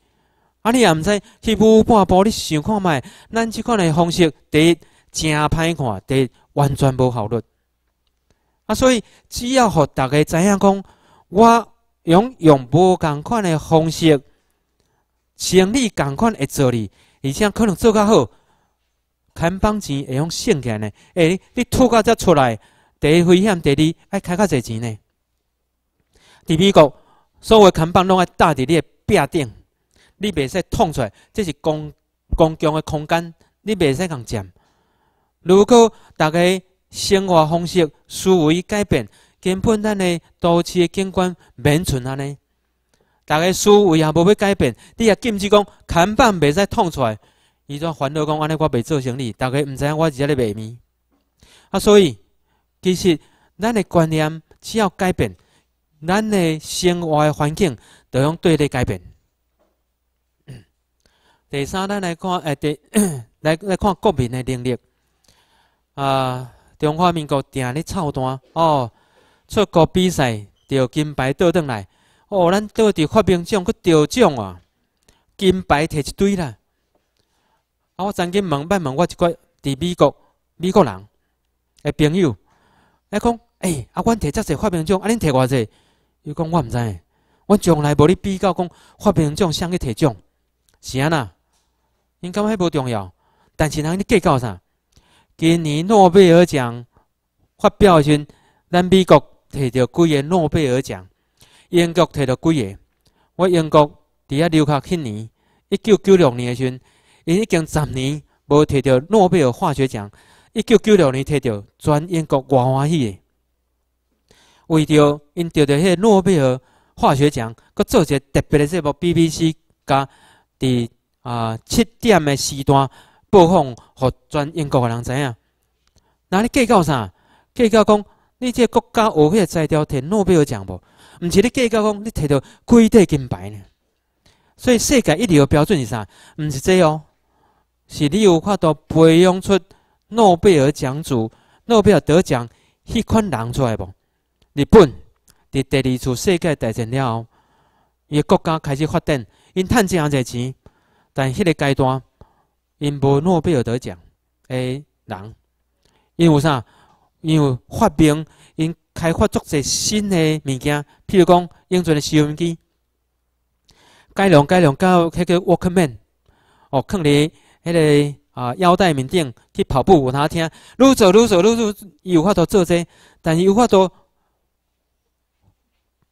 A: 啊，你也毋知，去舞半步，你想看觅咱即款诶方式，第一真歹看，第一完全无效率。啊，所以只要互逐个知影讲，我用用无共款诶方式，生理共款嘅做哩，而且可能做较好。肯放钱会用省起呢？哎，你吐到遮出来，第一危险，第二爱开较侪钱呢？伫美国，所有肯放拢爱搭伫你诶壁顶。你袂使捅出来，这是公公共的空间，你袂使共占。如果大家生活方式、思维改变，根本咱的都市的景观免存安尼。大家思维也无要改变，你也禁止讲砍板袂使捅出来，伊就烦恼讲安尼，我袂做生理，大家毋知影我伫遮咧卖物。啊，所以其实咱的观念只要改变，咱的生活的环境都用对立改变。第三，咱来看，哎，第 *coughs* 来来看国民的能力。啊，中华民国定咧凑单，哦，出国比赛得金牌倒转来，哦，咱倒伫发明奖去得奖啊？金牌摕一堆啦！啊，我曾经问问问我一个伫美国美国人诶朋友，伊讲，诶，啊，阮摕遮侪发明奖，啊，恁摕偌济？伊讲，我毋知，我从来无咧比较讲发明奖，倽去摕奖？是安那？因感觉无重要，但是人你计较啥？今年诺贝尔奖发表时，咱美国摕到几个诺贝尔奖？英国摕到几个？我英国伫遐留学迄年一九九六年时，因已经十年无摕着诺贝尔化学奖，一九九六年摕着，全英国偌欢喜。为着因着迄个诺贝尔化学奖，佮做个特别的这部 BBC 加伫。啊，七点的时段播放，互全英国的人知影。那你计较啥？计较讲你即个国家有迄个才调摕诺贝尔奖无？毋是你计较讲你摕到几块金牌呢？所以世界一流标准是啥？毋是这哦，是你有法度培养出诺贝尔奖主、诺贝尔得奖迄款人出来无？日本伫第二次世界大战了后，伊国家开始发展，因趁这济钱。但迄个阶段，因无诺贝尔得奖诶人，因为啥？因为发明因开发足侪新诶物件，譬如讲英俊诶收音机，改良改良到迄个 w a l k m a n 哦，放伫迄个啊腰带面顶去跑步有通听，愈做愈做愈愈有法度做者，但是有法度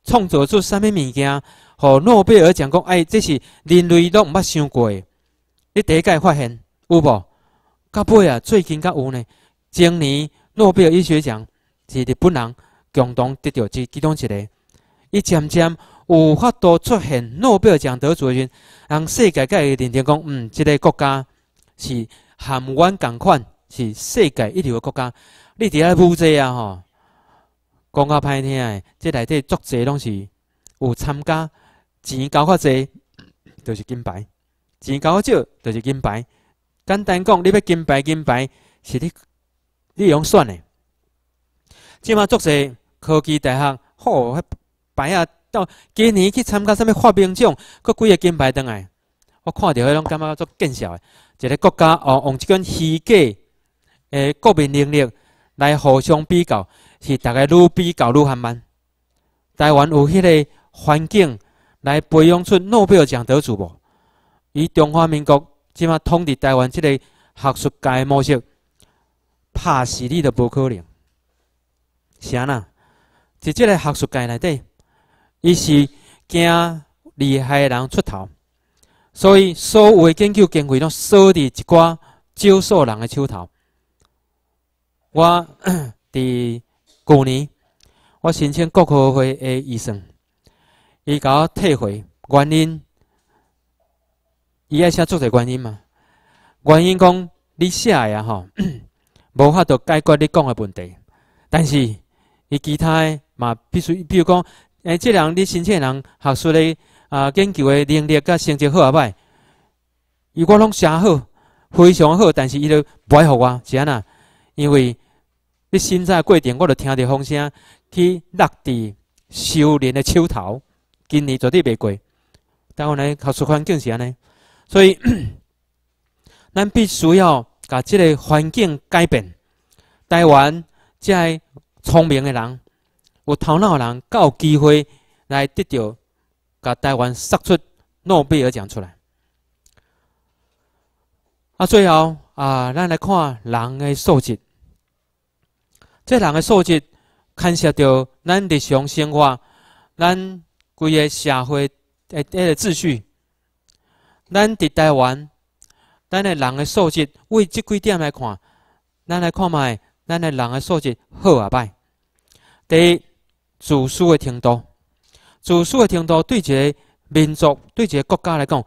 A: 创造出啥物物件，互诺贝尔奖？讲，哎，这是人类都毋捌想过。你第一界发现有无？到尾啊，最近甲有呢。今年诺贝尔医学奖是日本人共同得着之其中一个。伊渐渐有法度出现诺贝尔奖得主，人世界界认定讲，嗯，即个国家是含冤共款，是世界一流的国家。你伫遐无知啊，吼！讲较歹听诶，即里底足侪拢是有参加，钱交较侪，就是金牌；钱交较少，就是金牌。简单讲，你要金牌、金牌，是你你用选诶。即马足侪科技大学吼，牌啊，到今年去参加啥物发明奖，搁几个金牌倒来。我看着迄种感觉较见笑诶，一个国家哦，用即款虚假诶国民能力来互相比较。是逐个愈比较愈很慢。台湾有迄个环境来培养出诺贝尔奖得主无？以中华民国即嘛统治台湾，即个学术界模式，拍死你都无可能。是啊伫即个学术界内底，伊是惊厉害人出头，所以所有诶研究经费拢收伫一寡少数人诶手头。我 *coughs* 伫。旧年我申请国科会的医生伊甲我退回原因，伊爱写作者原因嘛？原因讲你写啊吼，无法度解决你讲的问题。但是伊其他诶嘛，必须比如讲诶，即人你申请人学术诶啊，研究诶能力甲成绩好啊歹？伊我拢写好，非常好，但是伊就不爱服我，是安那？因为你生在过程，我就听着风声去落地修炼的手头，今年绝对袂过。但湾呢，学术环境是安尼，所以，*coughs* 咱必须要把即个环境改变。台湾即个聪明的人，有头脑的人，才有机会来得到甲台湾杀出诺贝尔奖出来。啊，最后啊，咱来看人的素质。这人的素质，牵涉到咱日常生活、咱规个社会的这个秩序。咱伫台湾，咱的人的素质，为即几点来看？咱来看卖，咱的人的素质好啊歹？第一，自私的程度，自私的程度对一个民族、对一个国家来讲，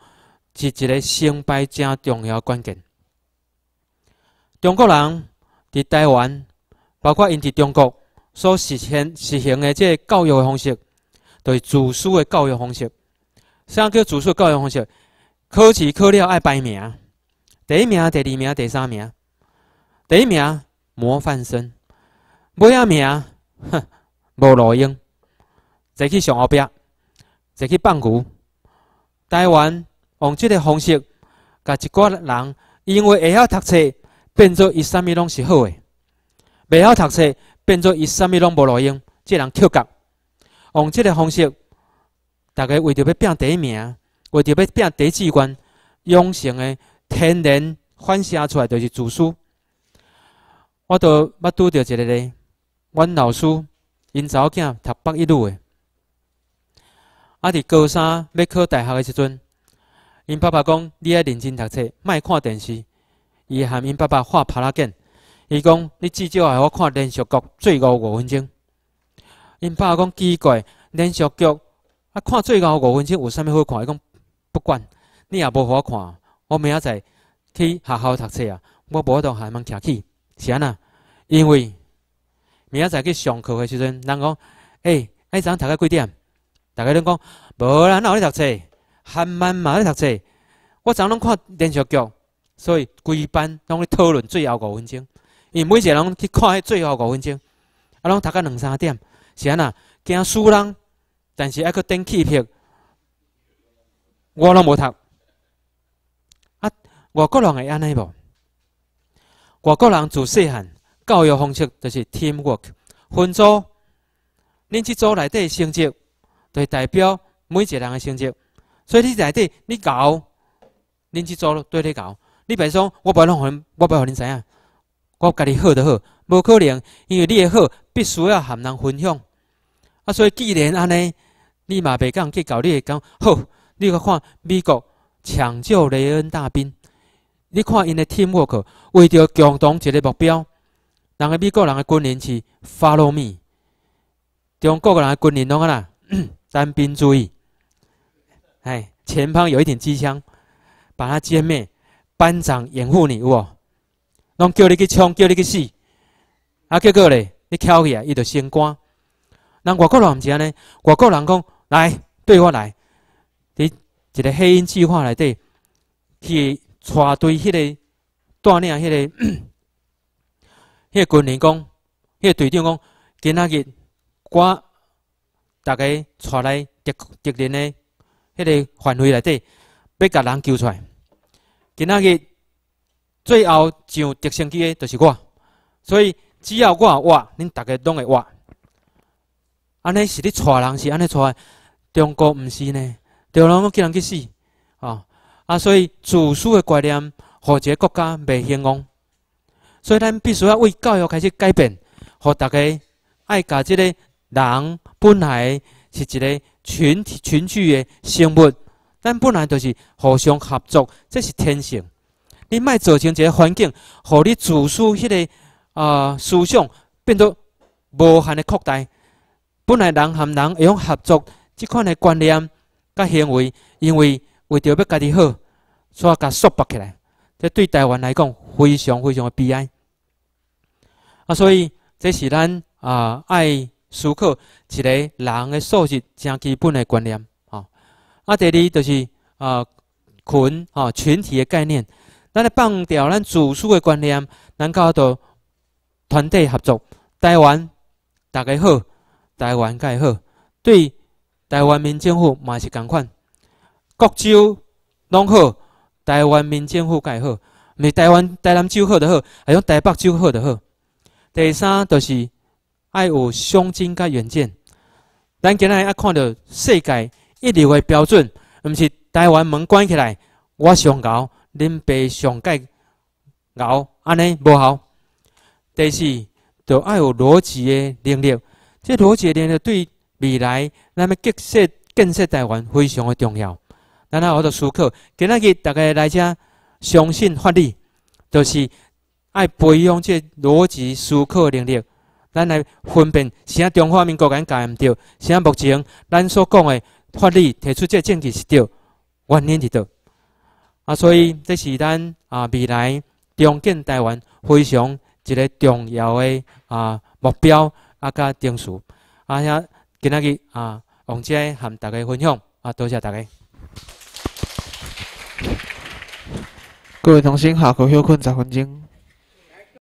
A: 是一个成败正重要关键。中国人伫台湾。包括因伫中国所实现实行的这教育的方式，就是自私的教育方式。啥叫私的教育方式？考试考了爱排名，第一名、第二名、第三名，第一名模范生，尾仔名，哼无路用，再去上后壁，再去放牛。台湾用这个方式，甲一寡人因为会晓读册，变做伊啥物拢是好诶。袂晓读书，变做伊甚么拢无路用，即人跳脚。用这个方式，大家为着要拼第一名，为着要拼第一志愿，养成的天然反射出来就是自私。我都捌拄着一个咧，阮老师，因查某囝读北一女的，啊伫高三要考大学的时阵，因爸爸讲，你爱认真读书，莫看电视，伊含因爸爸画帕拉剑。伊讲，你至少系我看连续剧最后五分钟。因爸讲奇怪，连续剧啊看最后五分钟有啥物好看？伊讲不管，你也无好看。我明仔载去学校读册啊，我无法度当闲徛起，是安那？因为明仔载去上课的时阵，人讲，哎，哎，昨昏读到几点？大家拢讲，无啦，哪有咧读册？很晚嘛咧读册。我昨昏拢看连续剧，所以规班拢咧讨论最后五分钟。因每一个人去看迄最后五分钟，啊，拢读到两三点，是安那，惊输人，但是还阁登气票，我拢无读。啊，外国人会安尼无？外国人自细汉教育方式就是 team work，分组，恁即组内底成绩，就代表每一个人的成绩。所以你内底你搞，恁即组对你搞，你别说，我不互恁，我不互恁知影。我家己好就好，无可能，因为你的好必须要含人分享。啊，所以既然安尼，你嘛袂讲去搞你会讲好。你去看美国抢救雷恩大兵，你看因的 teamwork 为著共同一个目标，人嘅美国人嘅军人是 follow me，中国嘅人嘅军人拢安啦？单兵主义，哎，前方有一挺机枪，把它歼灭，班长掩护你，有无？拢叫你去冲，叫你去死，啊！结果咧，你跳起，来，伊就先光。人外国人唔知影咧，外国人讲来，对我来。伫一个黑鹰计划内底，去带队迄个锻炼，迄个 *clears throat* 迄个军人讲，迄个队长讲，今仔日，我大家带来德德林的迄个范围内底，要甲人救出来。今仔日。最后上直升机的就是我，所以只要我活，恁大家拢会活。安尼是恁带人是安尼带，中国毋是呢？中国人叫人去死啊！啊，所以自私的观念，互一个国家袂兴旺。所以咱必须要为教育开始改变，互大家爱甲即个人本来是一个群体群聚的生物，咱本来就是互相合作，这是天性。你卖造成一个环境，互你自私？迄个啊思想变做无限的扩大。本来人和人会用合作，即款的观念甲行为，因为为着要家己好，煞甲束缚起来。这对台湾来讲，非常非常的悲哀啊！所以这是咱啊爱思考一个人的素质上基本的观念啊。啊，第二就是啊群吼群体的概念。咱来放掉咱自私的观念，咱够到团队合作。台湾大家好，台湾才会好，对台湾民政府嘛是共款。各州拢好，台湾民政府才会好，是台湾台南州好就好，还用台北州好就好。第三就是爱有胸襟和远见。咱今日一看到世界一流的标准，毋是台湾门关起来，我上高。恁被上界熬安尼无效。第四，就爱有逻辑的能力。这逻辑能力对未来咱么建设建设台湾非常的重要。咱后我的思考，今仔日大家来遮相信法律，就是爱培养这逻辑思考能力。咱来分辨，是在中华民国敢教唔对，是在目前咱所讲的法律提出这证据是对，原因是对。啊，所以这是咱啊未来重建台湾非常一个重要的啊目标啊，甲定数啊，遐今仔日啊王姐含大家分享啊，多谢大家。各位同学，下课休困十分钟。